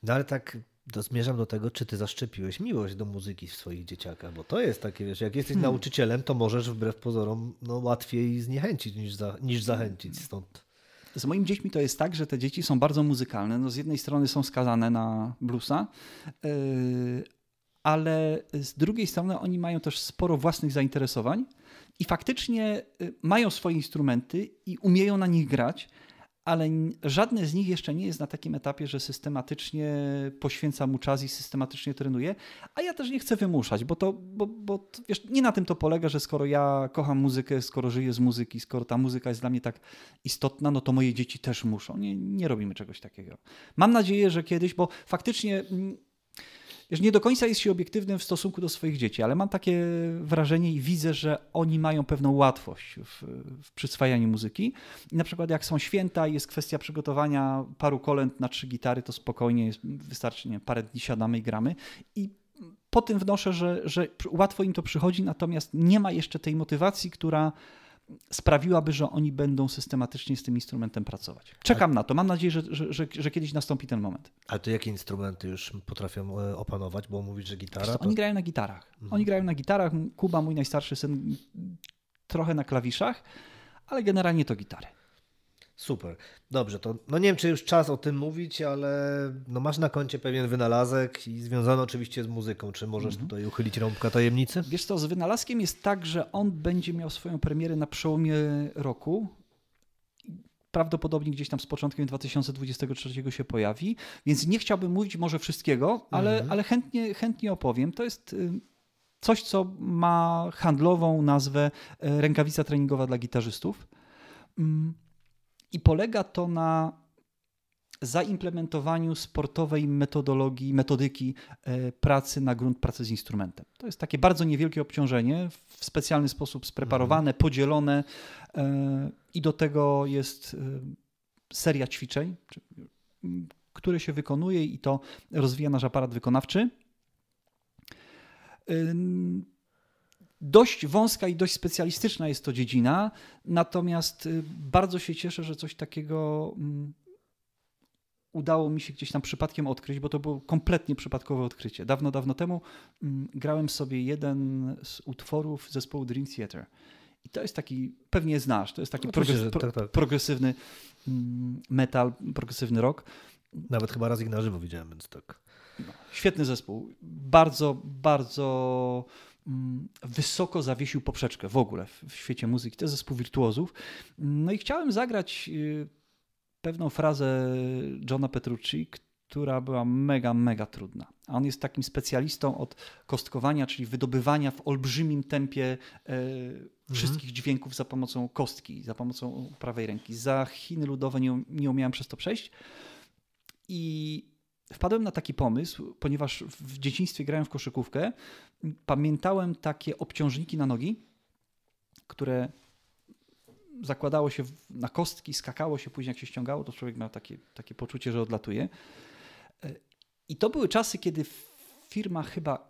No ale tak do zmierzam do tego, czy ty zaszczepiłeś miłość do muzyki w swoich dzieciakach, bo to jest takie, wiesz, jak jesteś hmm. nauczycielem, to możesz wbrew pozorom no, łatwiej zniechęcić niż, za, niż zachęcić hmm. stąd. Z moimi dziećmi to jest tak, że te dzieci są bardzo muzykalne. No, z jednej strony są skazane na bluesa, yy, ale z drugiej strony oni mają też sporo własnych zainteresowań i faktycznie y, mają swoje instrumenty i umieją na nich grać, ale żadne z nich jeszcze nie jest na takim etapie, że systematycznie poświęca mu czas i systematycznie trenuje. A ja też nie chcę wymuszać, bo to, bo, bo wiesz, nie na tym to polega, że skoro ja kocham muzykę, skoro żyję z muzyki, skoro ta muzyka jest dla mnie tak istotna, no to moje dzieci też muszą. Nie, nie robimy czegoś takiego. Mam nadzieję, że kiedyś, bo faktycznie wiesz, nie do końca jest się obiektywnym w stosunku do swoich dzieci, ale mam takie wrażenie i widzę, że oni mają pewną łatwość w, w przyswajaniu muzyki. I na przykład jak są święta i jest kwestia przygotowania paru kolęd na trzy gitary, to spokojnie jest, wystarczy nie, parę dni siadamy i gramy. I po tym wnoszę, że, że łatwo im to przychodzi, natomiast nie ma jeszcze tej motywacji, która sprawiłaby, że oni będą systematycznie z tym instrumentem pracować. Tak. Czekam A... na to. Mam nadzieję, że, że, że, że, kiedyś nastąpi ten moment. A to jakie instrumenty już potrafią e, opanować? Bo mówisz, że gitara. Co, to... Oni grają na gitarach. Mhm. Oni grają na gitarach. Kuba, mój najstarszy syn, trochę na klawiszach, ale generalnie to gitary. Super. Dobrze, to no nie wiem, czy już czas o tym mówić, ale no masz na koncie pewien wynalazek i związany oczywiście z muzyką. Czy możesz mhm. tutaj uchylić rąbka tajemnicy? Wiesz co, z wynalazkiem jest tak, że on będzie miał swoją premierę na przełomie roku prawdopodobnie gdzieś tam z początkiem 2023 się pojawi, więc nie chciałbym mówić może wszystkiego, ale, mhm. ale chętnie, chętnie opowiem. To jest y, coś, co ma handlową nazwę y, rękawica treningowa dla gitarzystów. Mm, i polega to na zaimplementowaniu sportowej metodologii, metodyki e, pracy na grunt pracy z instrumentem. To jest takie bardzo niewielkie obciążenie, w specjalny sposób spreparowane, mhm. podzielone e, i do tego jest e, seria ćwiczeń, które się wykonuje i to rozwija nasz aparat wykonawczy dość wąska i dość specjalistyczna jest to dziedzina, natomiast y, bardzo się cieszę, że coś takiego mm, udało mi się gdzieś tam przypadkiem odkryć, bo to było kompletnie przypadkowe odkrycie. Dawno, dawno temu mm, grałem sobie jeden z utworów zespołu Dream Theater. I to jest taki, pewnie znasz, to jest taki no, progres, tak, tak. progresywny mm, metal, progresywny rock. Nawet chyba raz ich na żywo widziałem, więc tak. No, świetny zespół. Bardzo, bardzo Mm, wysoko zawiesił poprzeczkę w ogóle w, świecie muzyki. To jest zespół wirtuozów. No i chciałem zagrać y, pewną frazę Johna Petrucci, która była mega, mega trudna. A on jest takim specjalistą od kostkowania, czyli wydobywania w olbrzymim tempie e, mhm. wszystkich mhm. dźwięków za pomocą kostki, za pomocą prawej ręki. Za Chiny ludowe nie, nie umiałem przez to przejść. I wpadłem na taki pomysł, ponieważ w dzieciństwie grałem w koszykówkę, pamiętałem takie obciążniki na nogi, które zakładało się na kostki, skakało się później, jak się ściągało, to człowiek miał takie, takie poczucie, że odlatuje. E, I to były czasy, kiedy firma chyba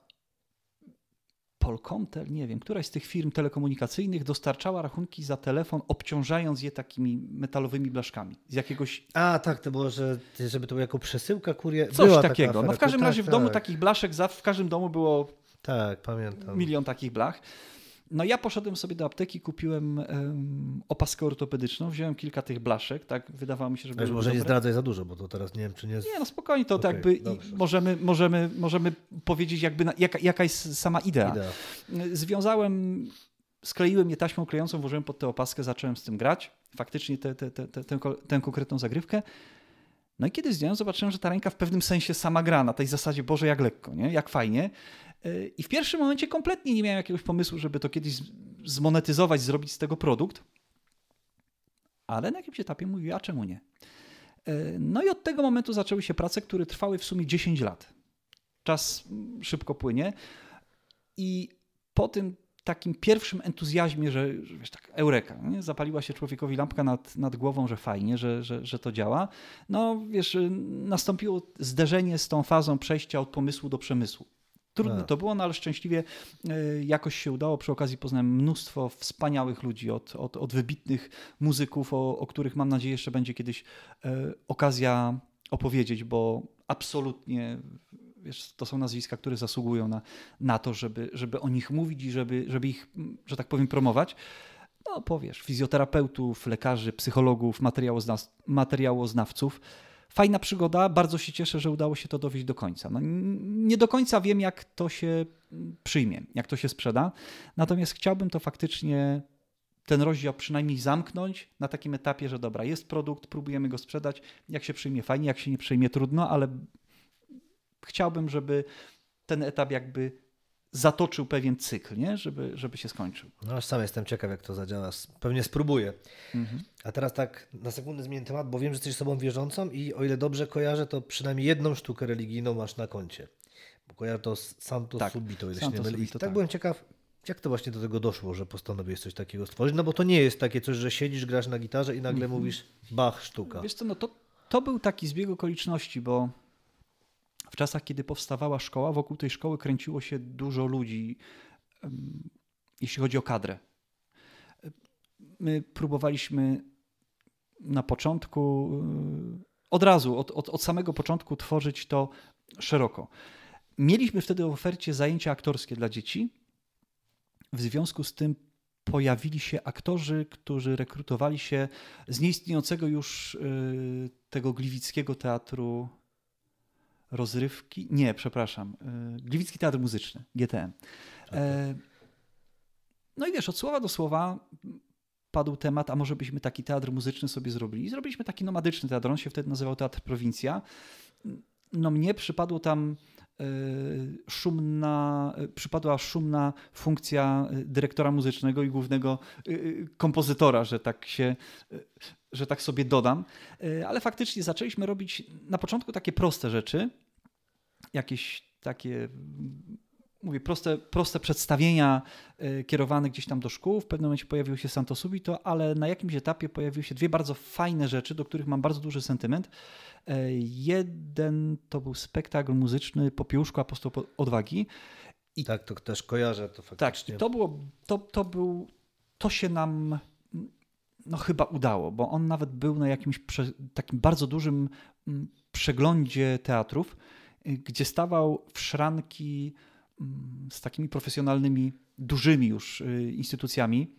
Polkomtel, nie wiem, któraś z tych firm telekomunikacyjnych dostarczała rachunki za telefon, obciążając je takimi metalowymi blaszkami z jakiegoś... A, tak, to było, że, żeby to było jako przesyłka kurier... Coś Była takiego. Taka no w każdym razie w tak, domu tak. takich blaszek, w każdym domu było tak, pamiętam. Milion takich blach. No ja poszedłem sobie do apteki, kupiłem um, opaskę ortopedyczną, wziąłem kilka tych blaszek, tak, wydawało mi się, że może nie zdradzaj za dużo, bo to teraz nie wiem, czy nie... Jest... Nie, no spokojnie, to tak okay, jakby możemy, możemy, możemy powiedzieć jakby na, jaka, jaka jest sama idea. idea. Związałem, skleiłem je taśmą klejącą, włożyłem pod tę opaskę, zacząłem z tym grać, faktycznie te, te, te, tę, tę konkretną zagrywkę. No i kiedy zdjąłem, zobaczyłem, że ta ręka w pewnym sensie sama gra na tej zasadzie, Boże, jak lekko, nie? jak fajnie. E, I w pierwszym momencie kompletnie nie miałem jakiegoś pomysłu, żeby to kiedyś zmonetyzować, zrobić z tego produkt. Ale na jakimś etapie mówiłem, a czemu nie? E, no i od tego momentu zaczęły się prace, które trwały w sumie 10 lat. Czas szybko płynie. I po tym takim pierwszym entuzjazmie, że, że wiesz, tak, eureka, nie? zapaliła się człowiekowi lampka nad, nad głową, że fajnie, że, że, że to działa. No wiesz, nastąpiło zderzenie z tą fazą przejścia od pomysłu do przemysłu. Trudne tak. to było, no ale szczęśliwie e, jakoś się udało. Przy okazji poznałem mnóstwo wspaniałych ludzi, od, od, od wybitnych muzyków, o, o których mam nadzieję jeszcze będzie kiedyś e, okazja opowiedzieć, bo absolutnie wiesz, to są nazwiska, które zasługują na, na to, żeby, żeby o nich mówić i żeby, żeby ich, że tak powiem, promować. No powiesz, fizjoterapeutów, lekarzy, psychologów, materiałoznawców fajna przygoda, bardzo się cieszę, że udało się to dowieść do końca. No, nie do końca wiem, jak to się przyjmie, jak to się sprzeda, natomiast chciałbym to faktycznie ten rozdział przynajmniej zamknąć na takim etapie, że dobra, jest produkt, próbujemy go sprzedać, jak się przyjmie fajnie, jak się nie przyjmie trudno, ale chciałbym, żeby ten etap jakby zatoczył pewien cykl, nie? Żeby, żeby się skończył. No aż sam jestem ciekaw, jak to zadziała. Pewnie spróbuję. Mhm. A teraz tak na sekundę zmienię temat, bo wiem, że jesteś sobą wierzącą i o ile dobrze kojarzę, to przynajmniej jedną sztukę religijną masz na koncie. Bo kojarzę to z Santo tak, Subito, ile Santo się nie mylę. Tak, tak byłem ciekaw, jak to właśnie do tego doszło, że postanowiłeś coś takiego stworzyć? No bo to nie jest takie coś, że siedzisz, grasz na gitarze i nagle mhm. mówisz bach, sztuka. Wiesz co, no to, to był taki zbieg okoliczności, bo w czasach, kiedy powstawała szkoła, wokół tej szkoły kręciło się dużo ludzi, jeśli chodzi o kadrę. My próbowaliśmy na początku, e, od razu, od, od, od samego początku tworzyć to szeroko. Mieliśmy wtedy w ofercie zajęcia aktorskie dla dzieci. W związku z tym pojawili się aktorzy, którzy rekrutowali się z nieistniejącego już e, tego gliwickiego teatru rozrywki. Nie, przepraszam. Y, Gliwicki Teatr Muzyczny, GTM. Okay. Tak, e, tak. No i wiesz, od słowa do słowa padł temat, a może byśmy taki teatr muzyczny sobie zrobili. zrobiliśmy taki nomadyczny teatr. On się wtedy nazywał Teatr Prowincja. No mnie przypadło tam y, szumna, y, przypadła szumna funkcja dyrektora muzycznego i głównego kompozytora, że tak się że tak sobie dodam, e, ale faktycznie zaczęliśmy robić na początku takie proste rzeczy, jakieś takie mówię, proste, proste przedstawienia e, kierowane gdzieś tam do szkół. W pewnym momencie pojawił się Santo Subito, ale na jakimś etapie pojawiły się dwie bardzo fajne rzeczy, do których mam bardzo duży sentyment. E, jeden to był spektakl muzyczny Popiełuszko Apostoł Odwagi. I, tak, to też kojarzę to tak, faktycznie. Tak, to było, to, to był, to się nam no chyba udało, bo on nawet był na jakimś prze, takim bardzo dużym mm, przeglądzie teatrów, y, gdzie stawał w szranki mm, z takimi profesjonalnymi, dużymi już y, instytucjami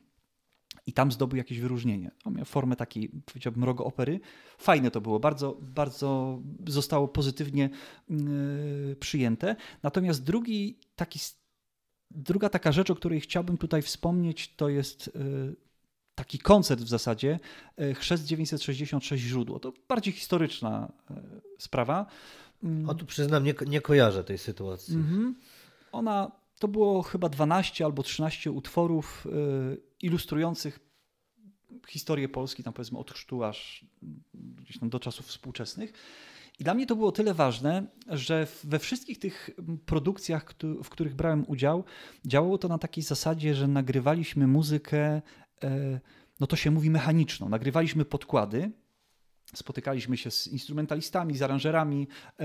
i tam zdobył jakieś wyróżnienie. On miał formę takiej, powiedziałbym, rogo opery. Fajne to było, bardzo, bardzo zostało pozytywnie y, przyjęte. Natomiast drugi taki Druga taka rzecz, o której chciałbym tutaj wspomnieć, to jest taki koncert w zasadzie, e, Chrzest 966 Źródło. To bardziej historyczna e, sprawa. Mm. O tu przyznam, nie, nie kojarzę tej sytuacji. Mhm. Ona, to było chyba 12 albo 13 utworów e, ilustrujących historię Polski, tam powiedzmy od chrztu aż mm, gdzieś tam do czasów współczesnych. I dla mnie to było tyle ważne, że we wszystkich tych produkcjach, w których brałem udział, działało to na takiej zasadzie, że nagrywaliśmy muzykę E, no to się mówi mechaniczno Nagrywaliśmy podkłady, spotykaliśmy się z instrumentalistami, z aranżerami, e,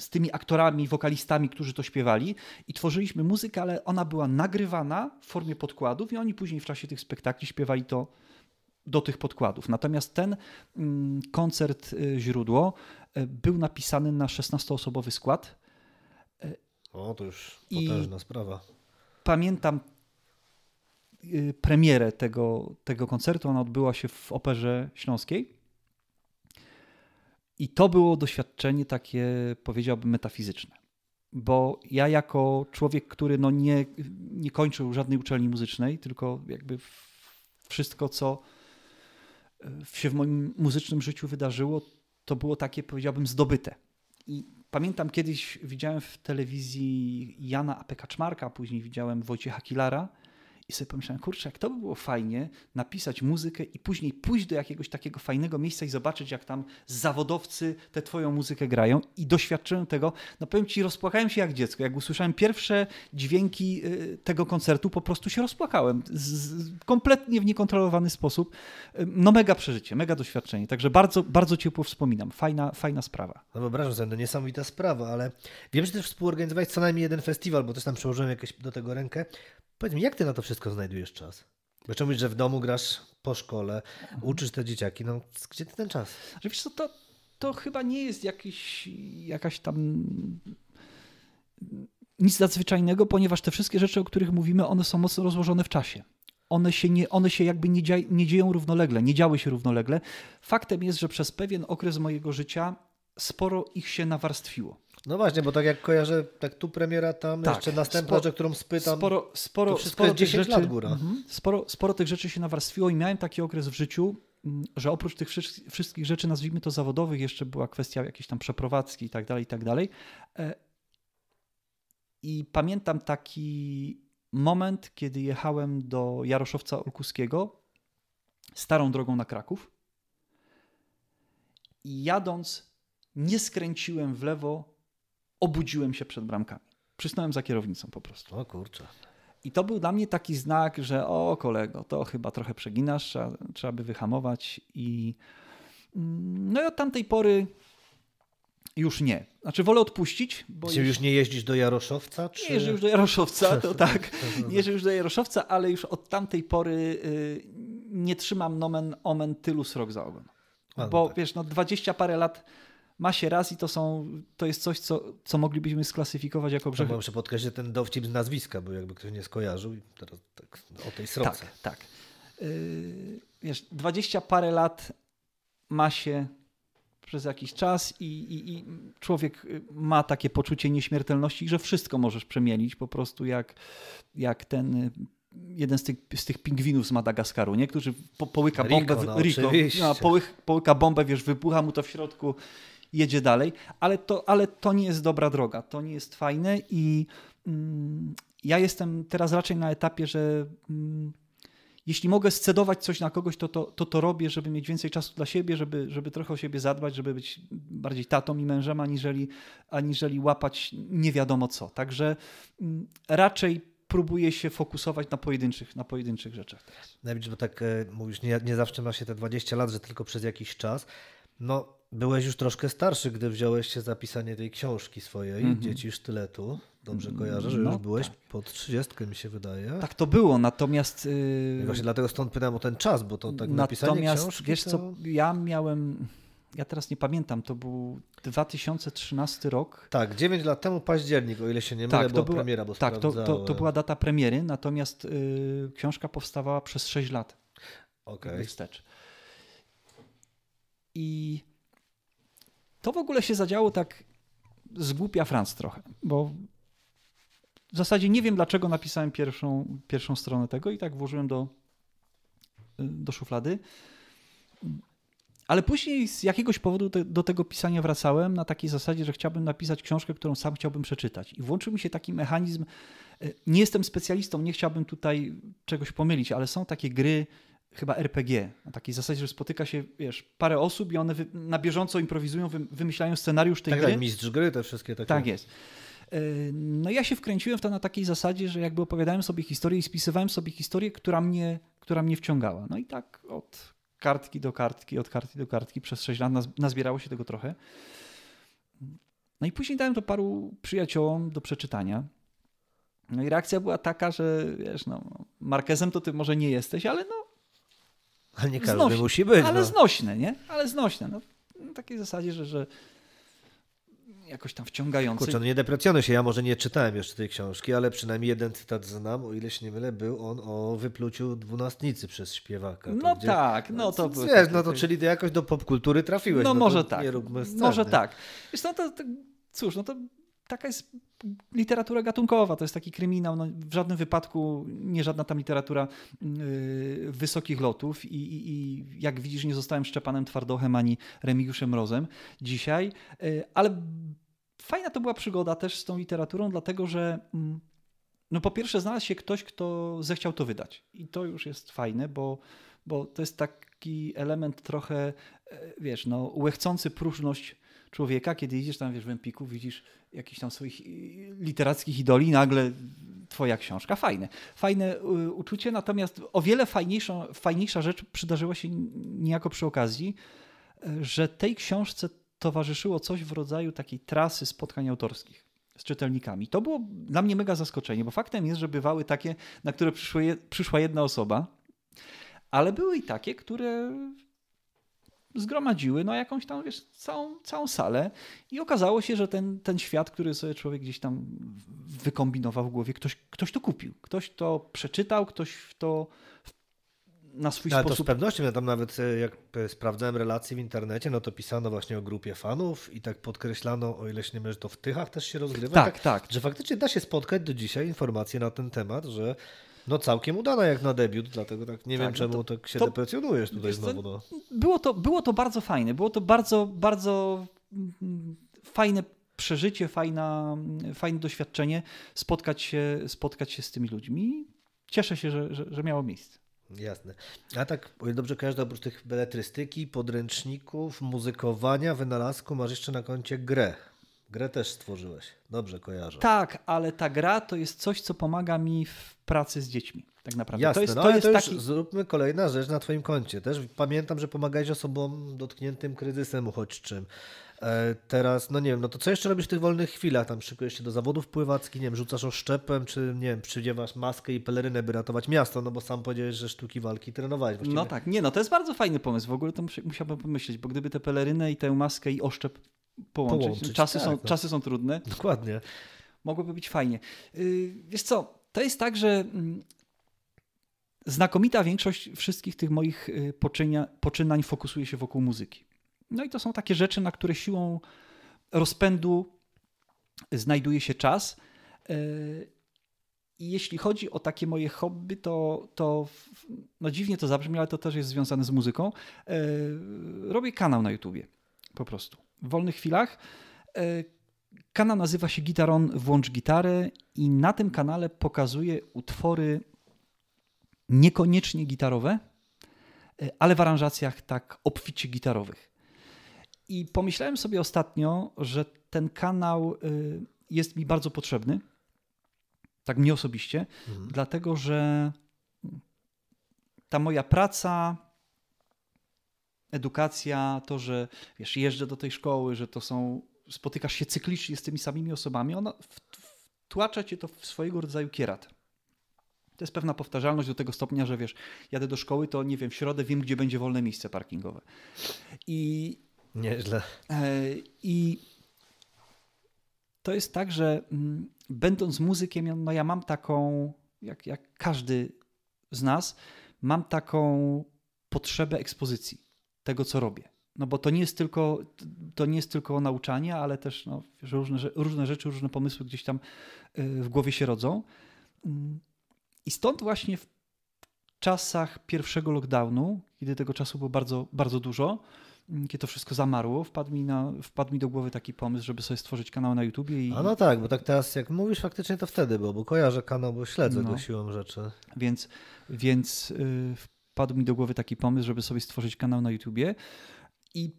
z tymi aktorami, wokalistami, którzy to śpiewali i tworzyliśmy muzykę, ale ona była nagrywana w formie podkładów i oni później w czasie tych spektakli śpiewali to do tych podkładów. Natomiast ten mm, koncert e, źródło był napisany na 16-osobowy skład. O, to już potężna I sprawa. Pamiętam Y, premierę tego, tego koncertu. Ona odbyła się w Operze Śląskiej. I to było doświadczenie takie, powiedziałbym, metafizyczne. Bo ja, jako człowiek, który no nie, nie kończył żadnej uczelni muzycznej, tylko jakby wszystko, co y, się w moim muzycznym życiu wydarzyło, to było takie, powiedziałbym, zdobyte. I pamiętam kiedyś widziałem w telewizji Jana Apekaczmarka, później widziałem Wojciecha Kilara i sobie pomyślałem, kurczę, jak to by było fajnie napisać muzykę i później pójść do jakiegoś takiego fajnego miejsca i zobaczyć, jak tam zawodowcy tę twoją muzykę grają. I doświadczyłem tego. No powiem ci, rozpłakałem się jak dziecko. Jak usłyszałem pierwsze dźwięki y, tego koncertu, po prostu się rozpłakałem. Z, kompletnie w niekontrolowany sposób. No mega przeżycie, mega doświadczenie. Także bardzo, bardzo ciepło wspominam. Fajna, fajna sprawa. No wyobrażam sobie, niesamowita sprawa, ale wiem, że też współorganizowałeś co najmniej jeden festiwal, bo też tam przełożyłem jakieś do tego rękę. Powiedz mi, jak ty na to wszystko znajdujesz czas? Bo czemu że w domu grasz po szkole, uczysz te dzieciaki, no gdzie ty ten czas? Że wiesz co, to, to chyba nie jest jakiś, jakaś tam nic nadzwyczajnego, ponieważ te wszystkie rzeczy, o których mówimy, one są mocno rozłożone w czasie. One się, nie, one się jakby nie, dzia, nie dzieją równolegle, nie działy się równolegle. Faktem jest, że przez pewien okres mojego życia sporo ich się nawarstwiło. No właśnie, bo tak jak kojarzę, tak tu premiera, tam tak, jeszcze następna rzecz, którą spytam, sporo, sporo, sporo tych rzeczy, lat góra. Mhm. Mhm. Sporo, sporo tych rzeczy się nawarstwiło i miałem taki okres w życiu, że oprócz tych wszystkich rzeczy, nazwijmy to zawodowych, jeszcze była kwestia jakiejś tam przeprowadzki i tak dalej, i tak dalej. E, I pamiętam taki moment, kiedy jechałem do Jaroszowca Olkuskiego starą drogą na Kraków. I jadąc, nie skręciłem w lewo obudziłem się przed bramkami. Przysnąłem za kierownicą po prostu. O kurczę. I to był dla mnie taki znak, że o kolego, to chyba trochę przeginasz, trzeba, trzeba by wyhamować. I mm, no i od tamtej pory już nie. Znaczy wolę odpuścić. Bo czy już, już nie jeździsz do Jaroszowca? Czy... Nie jeżdżę już do Jaroszowca, to tak. Nie jeżdżę już do Jaroszowca, ale już od tamtej pory y, nie trzymam nomen omen tylu srok za ogon. No bo tak. wiesz, no dwadzieścia parę lat ma się raz i to, są, to jest coś, co, co moglibyśmy sklasyfikować jako grzechy. No, muszę podkreślić ten dowcip z nazwiska, bo jakby ktoś nie skojarzył, teraz tak, o tej sroce. Tak, tak. Yy, wiesz, dwadzieścia parę lat ma się przez jakiś czas i, i, i, człowiek y, ma takie poczucie nieśmiertelności, że wszystko możesz przemienić, po prostu jak, jak ten y, jeden z tych, z tych pingwinów z Madagaskaru, nie? Którzy po, połyka bombę, Rico, no, Rico no, połyka bombę, wiesz, wybucha mu to w środku jedzie dalej, ale to, ale to nie jest dobra droga, to nie jest fajne i mm, ja jestem teraz raczej na etapie, że mm, jeśli mogę scedować coś na kogoś, to to, to to robię, żeby mieć więcej czasu dla siebie, żeby, żeby trochę o siebie zadbać, żeby być bardziej tatą i mężem, aniżeli, aniżeli łapać nie wiadomo co. Także mm, raczej próbuję się fokusować na pojedynczych, na pojedynczych rzeczach. Najpierw, bo tak e, mówisz, nie, nie zawsze ma się te 20 lat, że tylko przez jakiś czas. No Byłeś już troszkę starszy, gdy wziąłeś się za pisanie tej książki swojej, mm -hmm. Dzieci Sztyletu. Dobrze mm, kojarzę, że no, już byłeś tak. pod trzydziestkę, mi się wydaje. Tak to było, natomiast... Yy... Właśnie dlatego stąd pytam o ten czas, bo to tak napisanie Natomiast, książki, wiesz to... co, ja miałem... Ja teraz nie pamiętam, to był 2013 rok. Tak, 9 lat temu, październik, o ile się nie mylę, tak, była, była premiera, bo Tak, to, to, to, była data premiery, natomiast yy, książka powstawała przez 6 lat. Okej. Okay. Wstecz. I to w ogóle się zadziało tak zgłupia Franc trochę, bo w zasadzie nie wiem, dlaczego napisałem pierwszą, pierwszą stronę tego i tak włożyłem do, do szuflady. Ale później z jakiegoś powodu te, do tego pisania wracałem na takiej zasadzie, że chciałbym napisać książkę, którą sam chciałbym przeczytać. I włączył mi się taki mechanizm. E, nie jestem specjalistą, nie chciałbym tutaj czegoś pomylić, ale są takie gry chyba RPG, na takiej zasadzie, że spotyka się, wiesz, parę osób i one wy, na bieżąco improwizują, wy, wymyślają scenariusz tej tak, gry. Tak, mistrz gry, te wszystkie takie. Tak jest. E, no ja się wkręciłem w to na takiej zasadzie, że jakby opowiadałem sobie historię i spisywałem sobie historię, która mnie, która mnie wciągała. No i tak od kartki do kartki, od kartki do kartki przez 6 lat nazbierało się tego trochę. No i później dałem to paru przyjaciołom do przeczytania. No i reakcja była taka, że wiesz, no, Markezem to ty może nie jesteś, ale no ale nie każdy znośne, musi być. Ale no. znośne, nie? Ale znośne. No, na takiej zasadzie, że, że jakoś tam wciągający. Kurczę, no nie deprecjonuj się, ja może nie czytałem jeszcze tej książki, ale przynajmniej jeden cytat znam, o ile się nie mylę, był on o wypluciu dwunastnicy przez śpiewaka. No gdzie, tak, no to... Wiesz, no to czyli ty jakoś do popkultury trafiłeś. No, no może tak, może tak. Wiesz, no to, to, cóż, no to taka jest literatura gatunkowa, to jest taki kryminał. No, w żadnym wypadku nie żadna tam literatura yy, wysokich lotów i, i, i, jak widzisz, nie zostałem Szczepanem Twardochem ani Remigiuszem Rozem dzisiaj, yy, ale fajna to była przygoda też z tą literaturą, dlatego że mm, no po pierwsze znalazł się ktoś, kto zechciał to wydać i to już jest fajne, bo, bo to jest taki element trochę, e, wiesz, no łechcący próżność człowieka, kiedy idziesz tam, wiesz, w Empiku, widzisz jakichś tam swoich literackich idoli, nagle twoja książka. Fajne. Fajne y, uczucie, natomiast o wiele fajniejsza, fajniejsza rzecz przydarzyła się niejako przy okazji, e, że tej książce towarzyszyło coś w rodzaju takiej trasy spotkań autorskich z czytelnikami. To było dla mnie mega zaskoczenie, bo faktem jest, że bywały takie, na które przyszła jedna osoba, ale były i takie, które zgromadziły no, jakąś tam, wiesz, całą, całą salę i okazało się, że ten, ten świat, który sobie człowiek gdzieś tam wykombinował w głowie, ktoś, ktoś to kupił, ktoś to przeczytał, ktoś w to na swój no, Ale sposób. To z pewnością, ja tam nawet e, jak e, sprawdzałem relacje w internecie, no to pisano właśnie o grupie fanów i tak podkreślano, o ile się nie mylę, że to w Tychach też się rozgrywa. Tak, tak, tak. Że faktycznie da się spotkać do dzisiaj informacje na ten temat, że no całkiem udana jak na debiut, dlatego tak nie tak, wiem no czemu tak się to, deprecjonujesz tutaj znowu. No. Było, to, było to bardzo fajne, było to bardzo, bardzo mm, fajne przeżycie, fajna, mm, fajne doświadczenie spotkać się, spotkać się z tymi ludźmi. Cieszę się, że, że, że miało miejsce. Jasne. A tak dobrze każda oprócz tych beletrystyki, podręczników, muzykowania, wynalazku masz jeszcze na koncie grę. Grę też stworzyłeś, dobrze kojarzę. Tak, ale ta gra to jest coś, co pomaga mi w pracy z dziećmi. Tak naprawdę. Jasne, to jest, no, to jest to taki... zróbmy kolejna rzecz na Twoim koncie. Też pamiętam, że pomagałeś osobom dotkniętym kryzysem uchodźczym. E, teraz, no nie wiem, no to co jeszcze robisz w tych wolnych chwilach? Tam szykujesz się do zawodów pływackich, nie wiem, rzucasz oszczepem, czy nie wiem, przydziewasz maskę i pelerynę, by ratować miasto, no bo sam powiedziałeś, że sztuki walki trenowałeś właściwie. No tak, nie, no to jest bardzo fajny pomysł. W ogóle to musiałbym pomyśleć, bo gdyby tę pelerynę i tę maskę i oszczep połączyć. połączyć. Czasy, tak, są, no. czasy są trudne. Dokładnie. Mogłoby być fajnie. Y, wiesz co, to jest tak, że mm, znakomita większość wszystkich tych moich y, poczynia, poczynań fokusuje się wokół muzyki. No i to są takie rzeczy, na które siłą rozpędu znajduje się czas. Y, I jeśli chodzi o takie moje hobby, to, to no dziwnie to zabrzmi, ale to też jest związane z muzyką. Robię kanał na YouTubie po prostu w wolnych chwilach. E, kanał nazywa się Gitaron Włącz Gitary i na tym kanale pokazuje utwory niekoniecznie gitarowe, e, ale w aranżacjach tak obficie gitarowych. I pomyślałem sobie ostatnio, że ten kanał e, jest mi bardzo potrzebny, tak mnie osobiście, mhm. dlatego że ta moja praca edukacja, to, że wiesz, jeżdżę do tej szkoły, że to są, spotykasz się cyklicznie z tymi samymi osobami, ona wtłacza cię to w swojego rodzaju kierat. To jest pewna powtarzalność do tego stopnia, że wiesz, jadę do szkoły, to nie wiem, w środę wiem, gdzie będzie wolne miejsce parkingowe. I. Nieźle. E, I to jest tak, że mm, będąc muzykiem, no ja mam taką, jak, jak każdy z nas, mam taką potrzebę ekspozycji tego, co robię. No bo to nie jest tylko, to nie jest tylko nauczanie, ale też no, różne, różne rzeczy, różne pomysły gdzieś tam y, w głowie się rodzą. I stąd właśnie w czasach pierwszego lockdownu, kiedy tego czasu było bardzo, bardzo dużo, kiedy to wszystko zamarło, wpadł mi, na, wpadł mi do głowy taki pomysł, żeby sobie stworzyć kanał na YouTubie. I... A no tak, bo tak teraz jak mówisz, faktycznie to wtedy było, bo kojarzę kanał, bo śledzę no. go siłą rzeczy. Więc, więc y, padł mi do głowy taki pomysł, żeby sobie stworzyć kanał na YouTubie i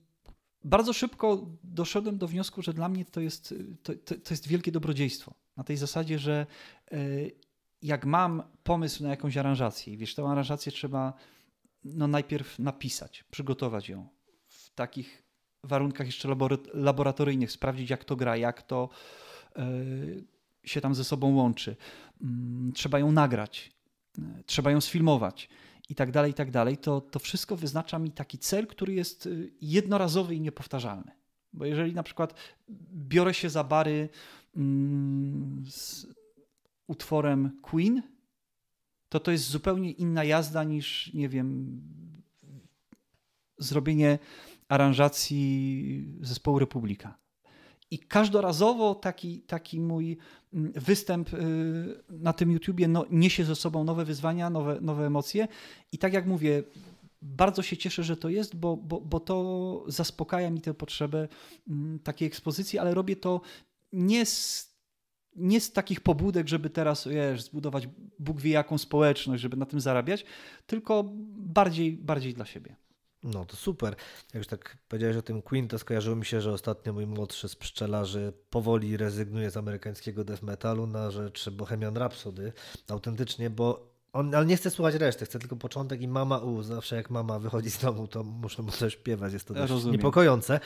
bardzo szybko doszedłem do wniosku, że dla mnie to jest, to, to, to jest wielkie dobrodziejstwo. Na tej zasadzie, że e, jak mam pomysł na jakąś aranżację, wiesz, tę aranżację trzeba no, najpierw napisać, przygotować ją w takich warunkach jeszcze laboratoryjnych, sprawdzić jak to gra, jak to e, się tam ze sobą łączy. Mm, trzeba ją nagrać, e, trzeba ją sfilmować i tak dalej, i tak dalej, to, to wszystko wyznacza mi taki cel, który jest y, jednorazowy i niepowtarzalny. Bo jeżeli na przykład biorę się za bary mm, z utworem Queen, to to jest zupełnie inna jazda niż, nie wiem, zrobienie aranżacji zespołu Republika. I każdorazowo taki, taki mój mm, występ y, na tym YouTubie no, niesie ze sobą nowe wyzwania, nowe, nowe emocje. I tak jak mówię, bardzo się cieszę, że to jest, bo, bo, bo to zaspokaja mi tę potrzebę mm, takiej ekspozycji, ale robię to nie z nie z takich pobudek, żeby teraz wiesz, zbudować Bóg wie jaką społeczność, żeby na tym zarabiać, tylko bardziej, bardziej dla siebie. No to super. Jak już tak powiedziałeś o tym Queen, to skojarzyło mi się, że ostatnio mój młodszy z pszczelarzy powoli rezygnuje z amerykańskiego death metalu na rzecz Bohemian Rhapsody. Autentycznie, bo on ale nie chce słuchać reszty, chce tylko początek i mama u. Zawsze jak mama wychodzi z domu, to muszę mu coś śpiewać. Jest to dość Rozumiem. niepokojące.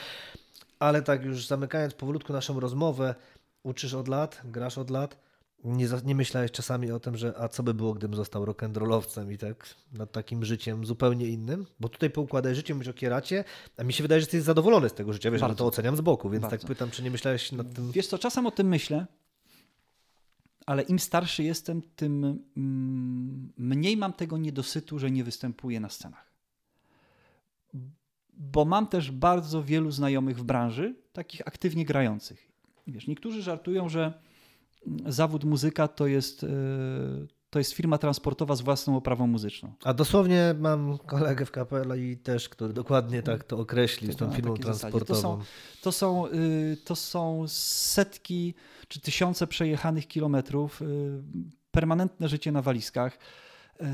Ale tak już zamykając powolutku naszą rozmowę, uczysz od lat, grasz od lat nie, nie myślałeś czasami o tym, że a co by było, gdybym został rock'n'rollowcem i tak nad takim życiem zupełnie innym? Bo tutaj poukładaj życie, mówisz o kieracie, a mi się wydaje, że jesteś zadowolony z tego życia, wiesz, Bardzo. ale to oceniam z boku, więc tak Bardzo. tak pytam, czy nie myślałeś nad tym? Wiesz co, czasem o tym myślę, ale im starszy jestem, tym mm, mniej mam tego niedosytu, że nie występuję na scenach. Bo mam też bardzo wielu znajomych w branży, takich aktywnie grających. Wiesz, niektórzy żartują, że zawód muzyka to jest, e, to jest firma transportowa z własną oprawą muzyczną. A dosłownie mam kolegę w i też, który dokładnie tak to określił, tą tak, firmą tak, transportową. To są, to, y, są, to są setki czy tysiące przejechanych kilometrów, y, permanentne życie na walizkach. E,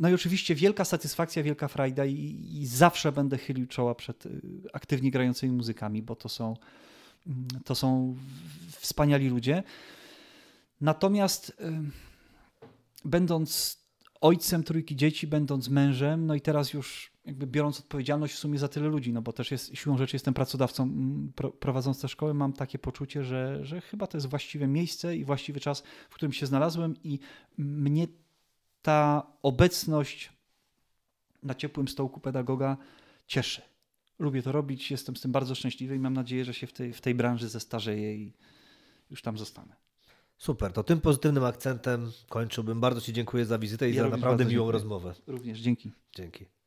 no i oczywiście wielka satysfakcja, wielka frajda i, i zawsze będę chylił czoła przed y, aktywnie grającymi muzykami, bo to są, mm, to są wspaniali ludzie. Natomiast y, będąc ojcem trójki dzieci, będąc mężem, no i teraz już jakby biorąc odpowiedzialność w sumie za tyle ludzi, no bo też jest, siłą rzeczy jestem pracodawcą, prowadząc tę szkołę, mam takie poczucie, że, że chyba to jest właściwe miejsce i właściwy czas, w którym się znalazłem i mnie ta obecność na ciepłym stołku pedagoga cieszy. Lubię to robić, jestem z tym bardzo szczęśliwy i mam nadzieję, że się w tej, w tej branży zestarzeję i już tam zostanę. Super, to tym pozytywnym akcentem kończyłbym. Bardzo Ci dziękuję za wizytę i ja za naprawdę miłą dziękuję. rozmowę. Również, dzięki. Dzięki.